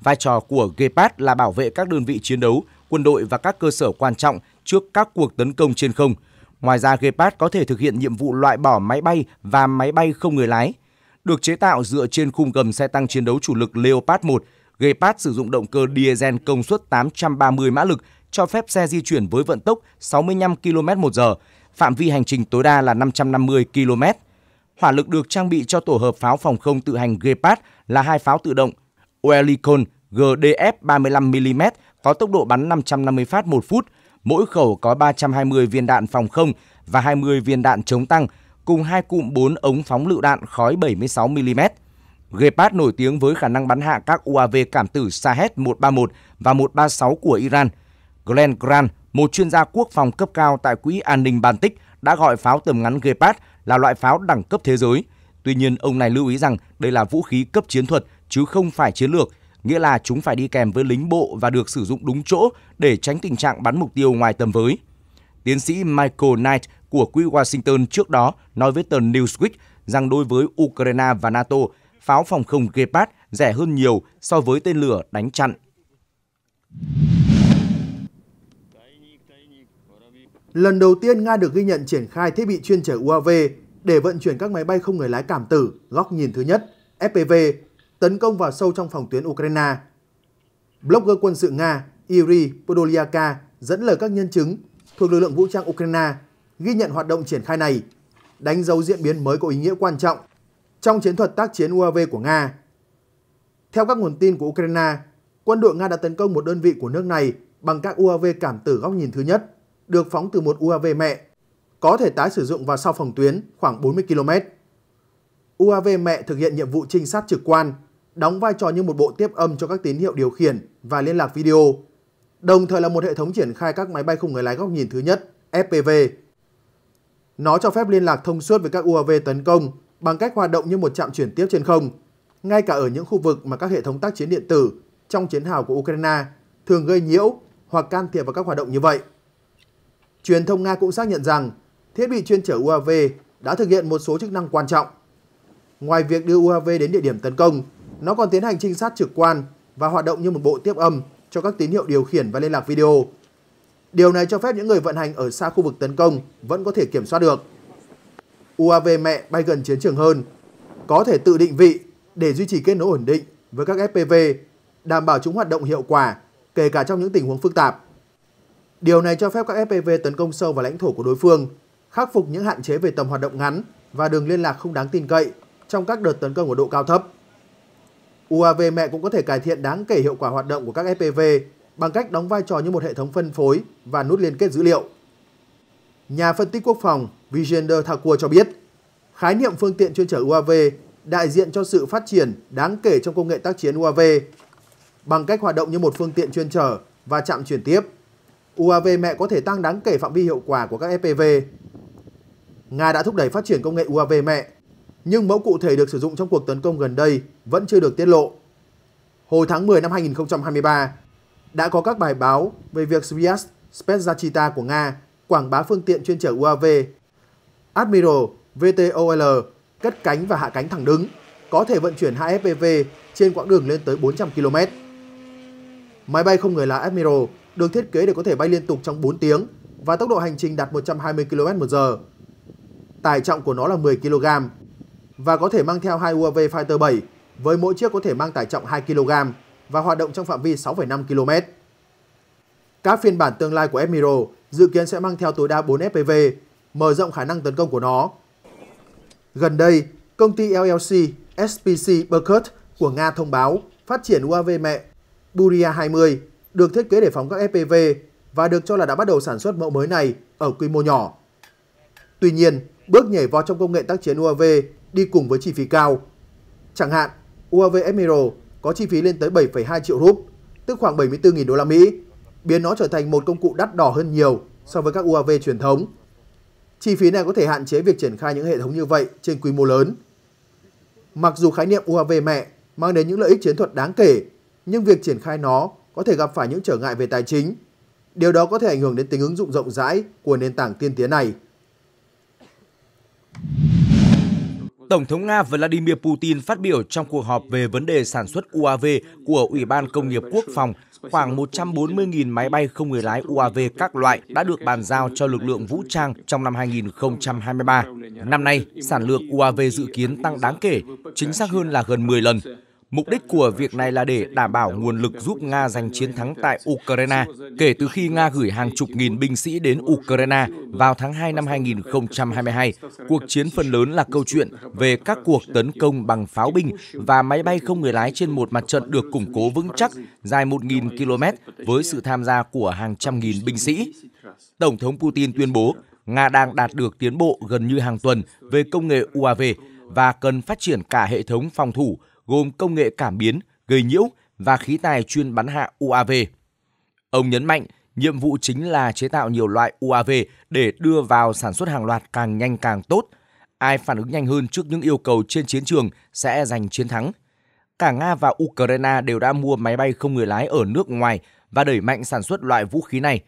Vai trò của Gepard là bảo vệ các đơn vị chiến đấu, quân đội và các cơ sở quan trọng trước các cuộc tấn công trên không – Ngoài ra, Gepard có thể thực hiện nhiệm vụ loại bỏ máy bay và máy bay không người lái. Được chế tạo dựa trên khung gầm xe tăng chiến đấu chủ lực Leopard 1, Gepard sử dụng động cơ diesel công suất 830 mã lực cho phép xe di chuyển với vận tốc 65 km h phạm vi hành trình tối đa là 550 km. Hỏa lực được trang bị cho tổ hợp pháo phòng không tự hành Gepard là hai pháo tự động Oerlikon GDF 35mm có tốc độ bắn 550 phát một phút mỗi khẩu có 320 viên đạn phòng không và 20 viên đạn chống tăng, cùng hai cụm 4 ống phóng lựu đạn khói 76mm. Gepard nổi tiếng với khả năng bắn hạ các UAV cảm tử Shahed-131 và 136 của Iran. Glenn Grant, một chuyên gia quốc phòng cấp cao tại Quỹ An ninh Baltic, đã gọi pháo tầm ngắn Gepard là loại pháo đẳng cấp thế giới. Tuy nhiên, ông này lưu ý rằng đây là vũ khí cấp chiến thuật chứ không phải chiến lược – nghĩa là chúng phải đi kèm với lính bộ và được sử dụng đúng chỗ để tránh tình trạng bắn mục tiêu ngoài tầm với. Tiến sĩ Michael Knight của Quỹ Washington trước đó nói với tờ Newsweek rằng đối với Ukraine và NATO, pháo phòng không Gepard rẻ hơn nhiều so với tên lửa đánh chặn. Lần đầu tiên Nga được ghi nhận triển khai thiết bị chuyên trở UAV để vận chuyển các máy bay không người lái cảm tử góc nhìn thứ nhất, FPV tấn công vào sâu trong phòng tuyến Ukraine. Blogger quân sự Nga Iri Podolyaka dẫn lời các nhân chứng thuộc lực lượng vũ trang Ukraine ghi nhận hoạt động triển khai này, đánh dấu diễn biến mới có ý nghĩa quan trọng trong chiến thuật tác chiến UAV của Nga. Theo các nguồn tin của Ukraine, quân đội Nga đã tấn công một đơn vị của nước này bằng các UAV cảm tử góc nhìn thứ nhất, được phóng từ một UAV mẹ, có thể tái sử dụng vào sau phòng tuyến khoảng 40 km. UAV mẹ thực hiện nhiệm vụ trinh sát trực quan đóng vai trò như một bộ tiếp âm cho các tín hiệu điều khiển và liên lạc video, đồng thời là một hệ thống triển khai các máy bay không người lái góc nhìn thứ nhất, FPV. Nó cho phép liên lạc thông suốt với các UAV tấn công bằng cách hoạt động như một trạm chuyển tiếp trên không, ngay cả ở những khu vực mà các hệ thống tác chiến điện tử trong chiến hào của Ukraine thường gây nhiễu hoặc can thiệp vào các hoạt động như vậy. Truyền thông Nga cũng xác nhận rằng thiết bị chuyên chở UAV đã thực hiện một số chức năng quan trọng. Ngoài việc đưa UAV đến địa điểm tấn công, nó còn tiến hành trinh sát trực quan và hoạt động như một bộ tiếp âm cho các tín hiệu điều khiển và liên lạc video. Điều này cho phép những người vận hành ở xa khu vực tấn công vẫn có thể kiểm soát được. UAV mẹ bay gần chiến trường hơn, có thể tự định vị để duy trì kết nối ổn định với các FPV, đảm bảo chúng hoạt động hiệu quả kể cả trong những tình huống phức tạp. Điều này cho phép các FPV tấn công sâu vào lãnh thổ của đối phương, khắc phục những hạn chế về tầm hoạt động ngắn và đường liên lạc không đáng tin cậy trong các đợt tấn công ở độ cao thấp. UAV mẹ cũng có thể cải thiện đáng kể hiệu quả hoạt động của các FPV bằng cách đóng vai trò như một hệ thống phân phối và nút liên kết dữ liệu. Nhà phân tích quốc phòng Vijender Thakur cho biết, khái niệm phương tiện chuyên chở UAV đại diện cho sự phát triển đáng kể trong công nghệ tác chiến UAV. Bằng cách hoạt động như một phương tiện chuyên chở và chạm chuyển tiếp, UAV mẹ có thể tăng đáng kể phạm vi hiệu quả của các FPV. Nga đã thúc đẩy phát triển công nghệ UAV mẹ nhưng mẫu cụ thể được sử dụng trong cuộc tấn công gần đây vẫn chưa được tiết lộ. Hồi tháng 10 năm 2023, đã có các bài báo về việc Svias Spetsnazchita của Nga quảng bá phương tiện chuyên chở UAV Admiral VTOL cất cánh và hạ cánh thẳng đứng, có thể vận chuyển HFPV trên quãng đường lên tới 400 km. Máy bay không người lái Admiral được thiết kế để có thể bay liên tục trong 4 tiếng và tốc độ hành trình đạt 120 km/h. Tải trọng của nó là 10 kg và có thể mang theo hai UAV Fighter 7 với mỗi chiếc có thể mang tải trọng 2 kg và hoạt động trong phạm vi 6,5 km. Các phiên bản tương lai của Admiral dự kiến sẽ mang theo tối đa 4 FPV, mở rộng khả năng tấn công của nó. Gần đây, công ty LLC SPC Burkert của Nga thông báo phát triển UAV mẹ Buria 20 được thiết kế để phóng các FPV và được cho là đã bắt đầu sản xuất mẫu mới này ở quy mô nhỏ. Tuy nhiên, bước nhảy vọt trong công nghệ tác chiến UAV đi cùng với chi phí cao. Chẳng hạn, UAV Admiral có chi phí lên tới 7,2 triệu rúp, tức khoảng 74.000 đô la Mỹ, biến nó trở thành một công cụ đắt đỏ hơn nhiều so với các UAV truyền thống. Chi phí này có thể hạn chế việc triển khai những hệ thống như vậy trên quy mô lớn. Mặc dù khái niệm UAV mẹ mang đến những lợi ích chiến thuật đáng kể, nhưng việc triển khai nó có thể gặp phải những trở ngại về tài chính. Điều đó có thể ảnh hưởng đến tính ứng dụng rộng rãi của nền tảng tiên tiến này. Tổng thống Nga Vladimir Putin phát biểu trong cuộc họp về vấn đề sản xuất UAV của Ủy ban Công nghiệp Quốc phòng, khoảng 140.000 máy bay không người lái UAV các loại đã được bàn giao cho lực lượng vũ trang trong năm 2023. Năm nay, sản lượng UAV dự kiến tăng đáng kể, chính xác hơn là gần 10 lần. Mục đích của việc này là để đảm bảo nguồn lực giúp Nga giành chiến thắng tại Ukraine kể từ khi Nga gửi hàng chục nghìn binh sĩ đến Ukraine vào tháng 2 năm 2022. Cuộc chiến phần lớn là câu chuyện về các cuộc tấn công bằng pháo binh và máy bay không người lái trên một mặt trận được củng cố vững chắc dài 1.000 km với sự tham gia của hàng trăm nghìn binh sĩ. Tổng thống Putin tuyên bố Nga đang đạt được tiến bộ gần như hàng tuần về công nghệ UAV và cần phát triển cả hệ thống phòng thủ gồm công nghệ cảm biến, gây nhiễu và khí tài chuyên bắn hạ UAV. Ông nhấn mạnh, nhiệm vụ chính là chế tạo nhiều loại UAV để đưa vào sản xuất hàng loạt càng nhanh càng tốt. Ai phản ứng nhanh hơn trước những yêu cầu trên chiến trường sẽ giành chiến thắng. Cả Nga và Ukraine đều đã mua máy bay không người lái ở nước ngoài và đẩy mạnh sản xuất loại vũ khí này.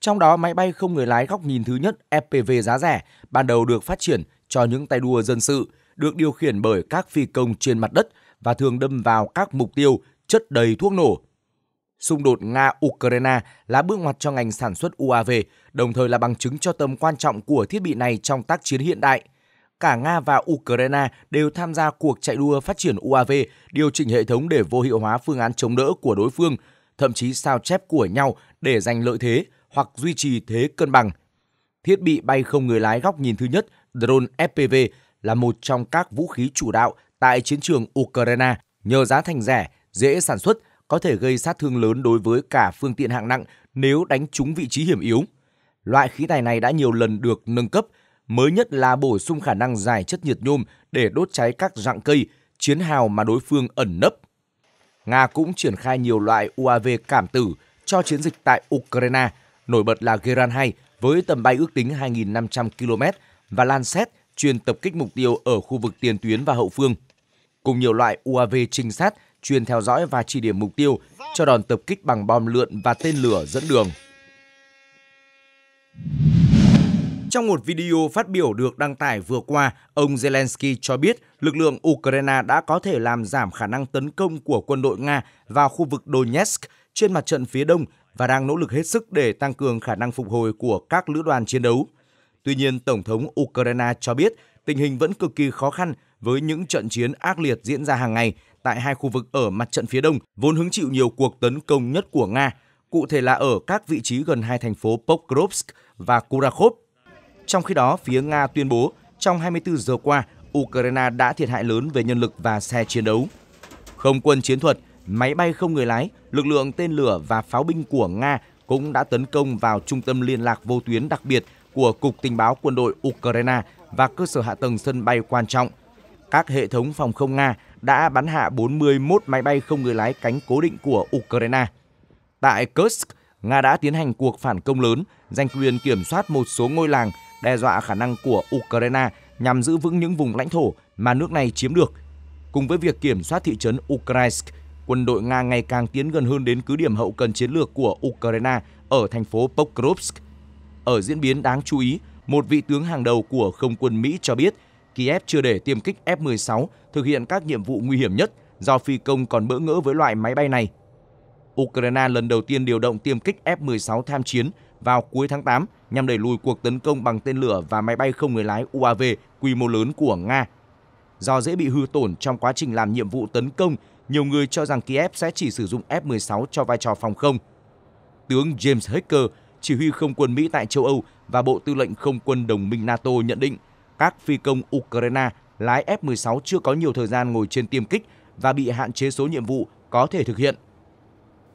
Trong đó, máy bay không người lái góc nhìn thứ nhất FPV giá rẻ ban đầu được phát triển cho những tay đua dân sự, được điều khiển bởi các phi công trên mặt đất – và thường đâm vào các mục tiêu chất đầy thuốc nổ. Xung đột Nga-Ukraine là bước ngoặt cho ngành sản xuất UAV, đồng thời là bằng chứng cho tầm quan trọng của thiết bị này trong tác chiến hiện đại. Cả Nga và Ukraine đều tham gia cuộc chạy đua phát triển UAV, điều chỉnh hệ thống để vô hiệu hóa phương án chống đỡ của đối phương, thậm chí sao chép của nhau để giành lợi thế hoặc duy trì thế cân bằng. Thiết bị bay không người lái góc nhìn thứ nhất, drone FPV, là một trong các vũ khí chủ đạo tại chiến trường Ukraine nhờ giá thành rẻ, dễ sản xuất có thể gây sát thương lớn đối với cả phương tiện hạng nặng nếu đánh trúng vị trí hiểm yếu. Loại khí tài này đã nhiều lần được nâng cấp, mới nhất là bổ sung khả năng giải chất nhiệt nhôm để đốt cháy các rặng cây, chiến hào mà đối phương ẩn nấp. Nga cũng triển khai nhiều loại UAV cảm tử cho chiến dịch tại Ukraine, nổi bật là Geran 2 với tầm bay ước tính 2.500 km và Lancet chuyên tập kích mục tiêu ở khu vực tiền tuyến và hậu phương cùng nhiều loại UAV trinh sát chuyên theo dõi và chỉ điểm mục tiêu cho đòn tập kích bằng bom lượn và tên lửa dẫn đường. Trong một video phát biểu được đăng tải vừa qua, ông Zelensky cho biết lực lượng Ukraine đã có thể làm giảm khả năng tấn công của quân đội Nga vào khu vực Donetsk trên mặt trận phía đông và đang nỗ lực hết sức để tăng cường khả năng phục hồi của các lữ đoàn chiến đấu. Tuy nhiên, Tổng thống Ukraine cho biết tình hình vẫn cực kỳ khó khăn với những trận chiến ác liệt diễn ra hàng ngày tại hai khu vực ở mặt trận phía đông vốn hứng chịu nhiều cuộc tấn công nhất của Nga, cụ thể là ở các vị trí gần hai thành phố Pokrovsk và Kurakhov. Trong khi đó, phía Nga tuyên bố trong 24 giờ qua, Ukraine đã thiệt hại lớn về nhân lực và xe chiến đấu. Không quân chiến thuật, máy bay không người lái, lực lượng tên lửa và pháo binh của Nga cũng đã tấn công vào trung tâm liên lạc vô tuyến đặc biệt của Cục Tình báo Quân đội Ukraine và cơ sở hạ tầng sân bay quan trọng. Các hệ thống phòng không Nga đã bắn hạ 41 máy bay không người lái cánh cố định của Ukraine. Tại Kursk, Nga đã tiến hành cuộc phản công lớn, giành quyền kiểm soát một số ngôi làng, đe dọa khả năng của Ukraine nhằm giữ vững những vùng lãnh thổ mà nước này chiếm được. Cùng với việc kiểm soát thị trấn Ukrainsk, quân đội Nga ngày càng tiến gần hơn đến cứ điểm hậu cần chiến lược của Ukraine ở thành phố Pokrovsk. Ở diễn biến đáng chú ý, một vị tướng hàng đầu của không quân Mỹ cho biết Kiev chưa để tiêm kích F-16 thực hiện các nhiệm vụ nguy hiểm nhất do phi công còn bỡ ngỡ với loại máy bay này. Ukraine lần đầu tiên điều động tiêm kích F-16 tham chiến vào cuối tháng 8 nhằm đẩy lùi cuộc tấn công bằng tên lửa và máy bay không người lái UAV quy mô lớn của Nga. Do dễ bị hư tổn trong quá trình làm nhiệm vụ tấn công, nhiều người cho rằng Kiev sẽ chỉ sử dụng F-16 cho vai trò phòng không. Tướng James Hacker, chỉ huy không quân Mỹ tại châu Âu, và Bộ Tư lệnh Không quân Đồng minh NATO nhận định các phi công Ukraine lái F-16 chưa có nhiều thời gian ngồi trên tiêm kích và bị hạn chế số nhiệm vụ có thể thực hiện.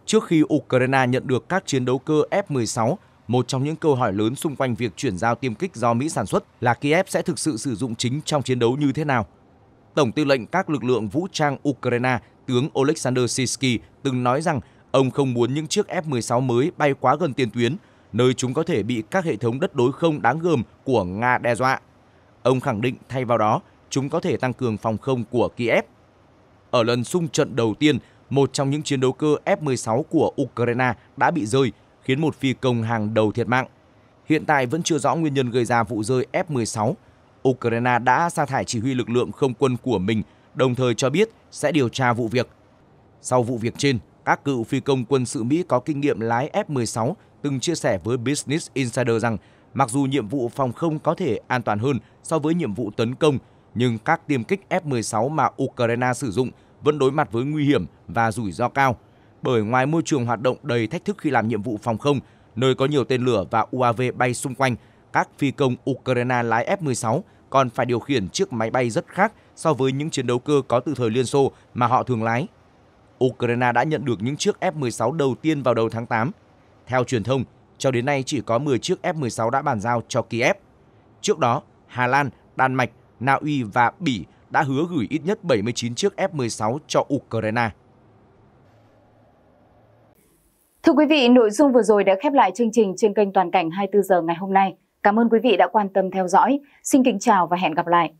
Trước khi Ukraine nhận được các chiến đấu cơ F-16, một trong những câu hỏi lớn xung quanh việc chuyển giao tiêm kích do Mỹ sản xuất là Kiev sẽ thực sự sử dụng chính trong chiến đấu như thế nào. Tổng tư lệnh các lực lượng vũ trang Ukraine, tướng Oleksandr Sisky từng nói rằng ông không muốn những chiếc F-16 mới bay quá gần tiền tuyến nơi chúng có thể bị các hệ thống đất đối không đáng gờm của Nga đe dọa. Ông khẳng định thay vào đó, chúng có thể tăng cường phòng không của Kiev. Ở lần xung trận đầu tiên, một trong những chiến đấu cơ F-16 của Ukraine đã bị rơi, khiến một phi công hàng đầu thiệt mạng. Hiện tại vẫn chưa rõ nguyên nhân gây ra vụ rơi F-16. Ukraine đã sa thải chỉ huy lực lượng không quân của mình, đồng thời cho biết sẽ điều tra vụ việc. Sau vụ việc trên, các cựu phi công quân sự Mỹ có kinh nghiệm lái F-16 từng chia sẻ với Business Insider rằng mặc dù nhiệm vụ phòng không có thể an toàn hơn so với nhiệm vụ tấn công, nhưng các tiêm kích F-16 mà Ukraine sử dụng vẫn đối mặt với nguy hiểm và rủi ro cao. Bởi ngoài môi trường hoạt động đầy thách thức khi làm nhiệm vụ phòng không, nơi có nhiều tên lửa và UAV bay xung quanh, các phi công Ukraine lái F-16 còn phải điều khiển chiếc máy bay rất khác so với những chiến đấu cơ có từ thời Liên Xô mà họ thường lái. Ukraine đã nhận được những chiếc F-16 đầu tiên vào đầu tháng 8 theo truyền thông, cho đến nay chỉ có 10 chiếc F-16 đã bàn giao cho Kiev. Trước đó, Hà Lan, Đan Mạch, Na Uy và Bỉ đã hứa gửi ít nhất 79 chiếc F-16 cho Ukraine. Thưa quý vị, nội dung vừa rồi đã khép lại chương trình trên kênh Toàn cảnh 24 giờ ngày hôm nay. Cảm ơn quý vị đã quan tâm theo dõi. Xin kính chào và hẹn gặp lại.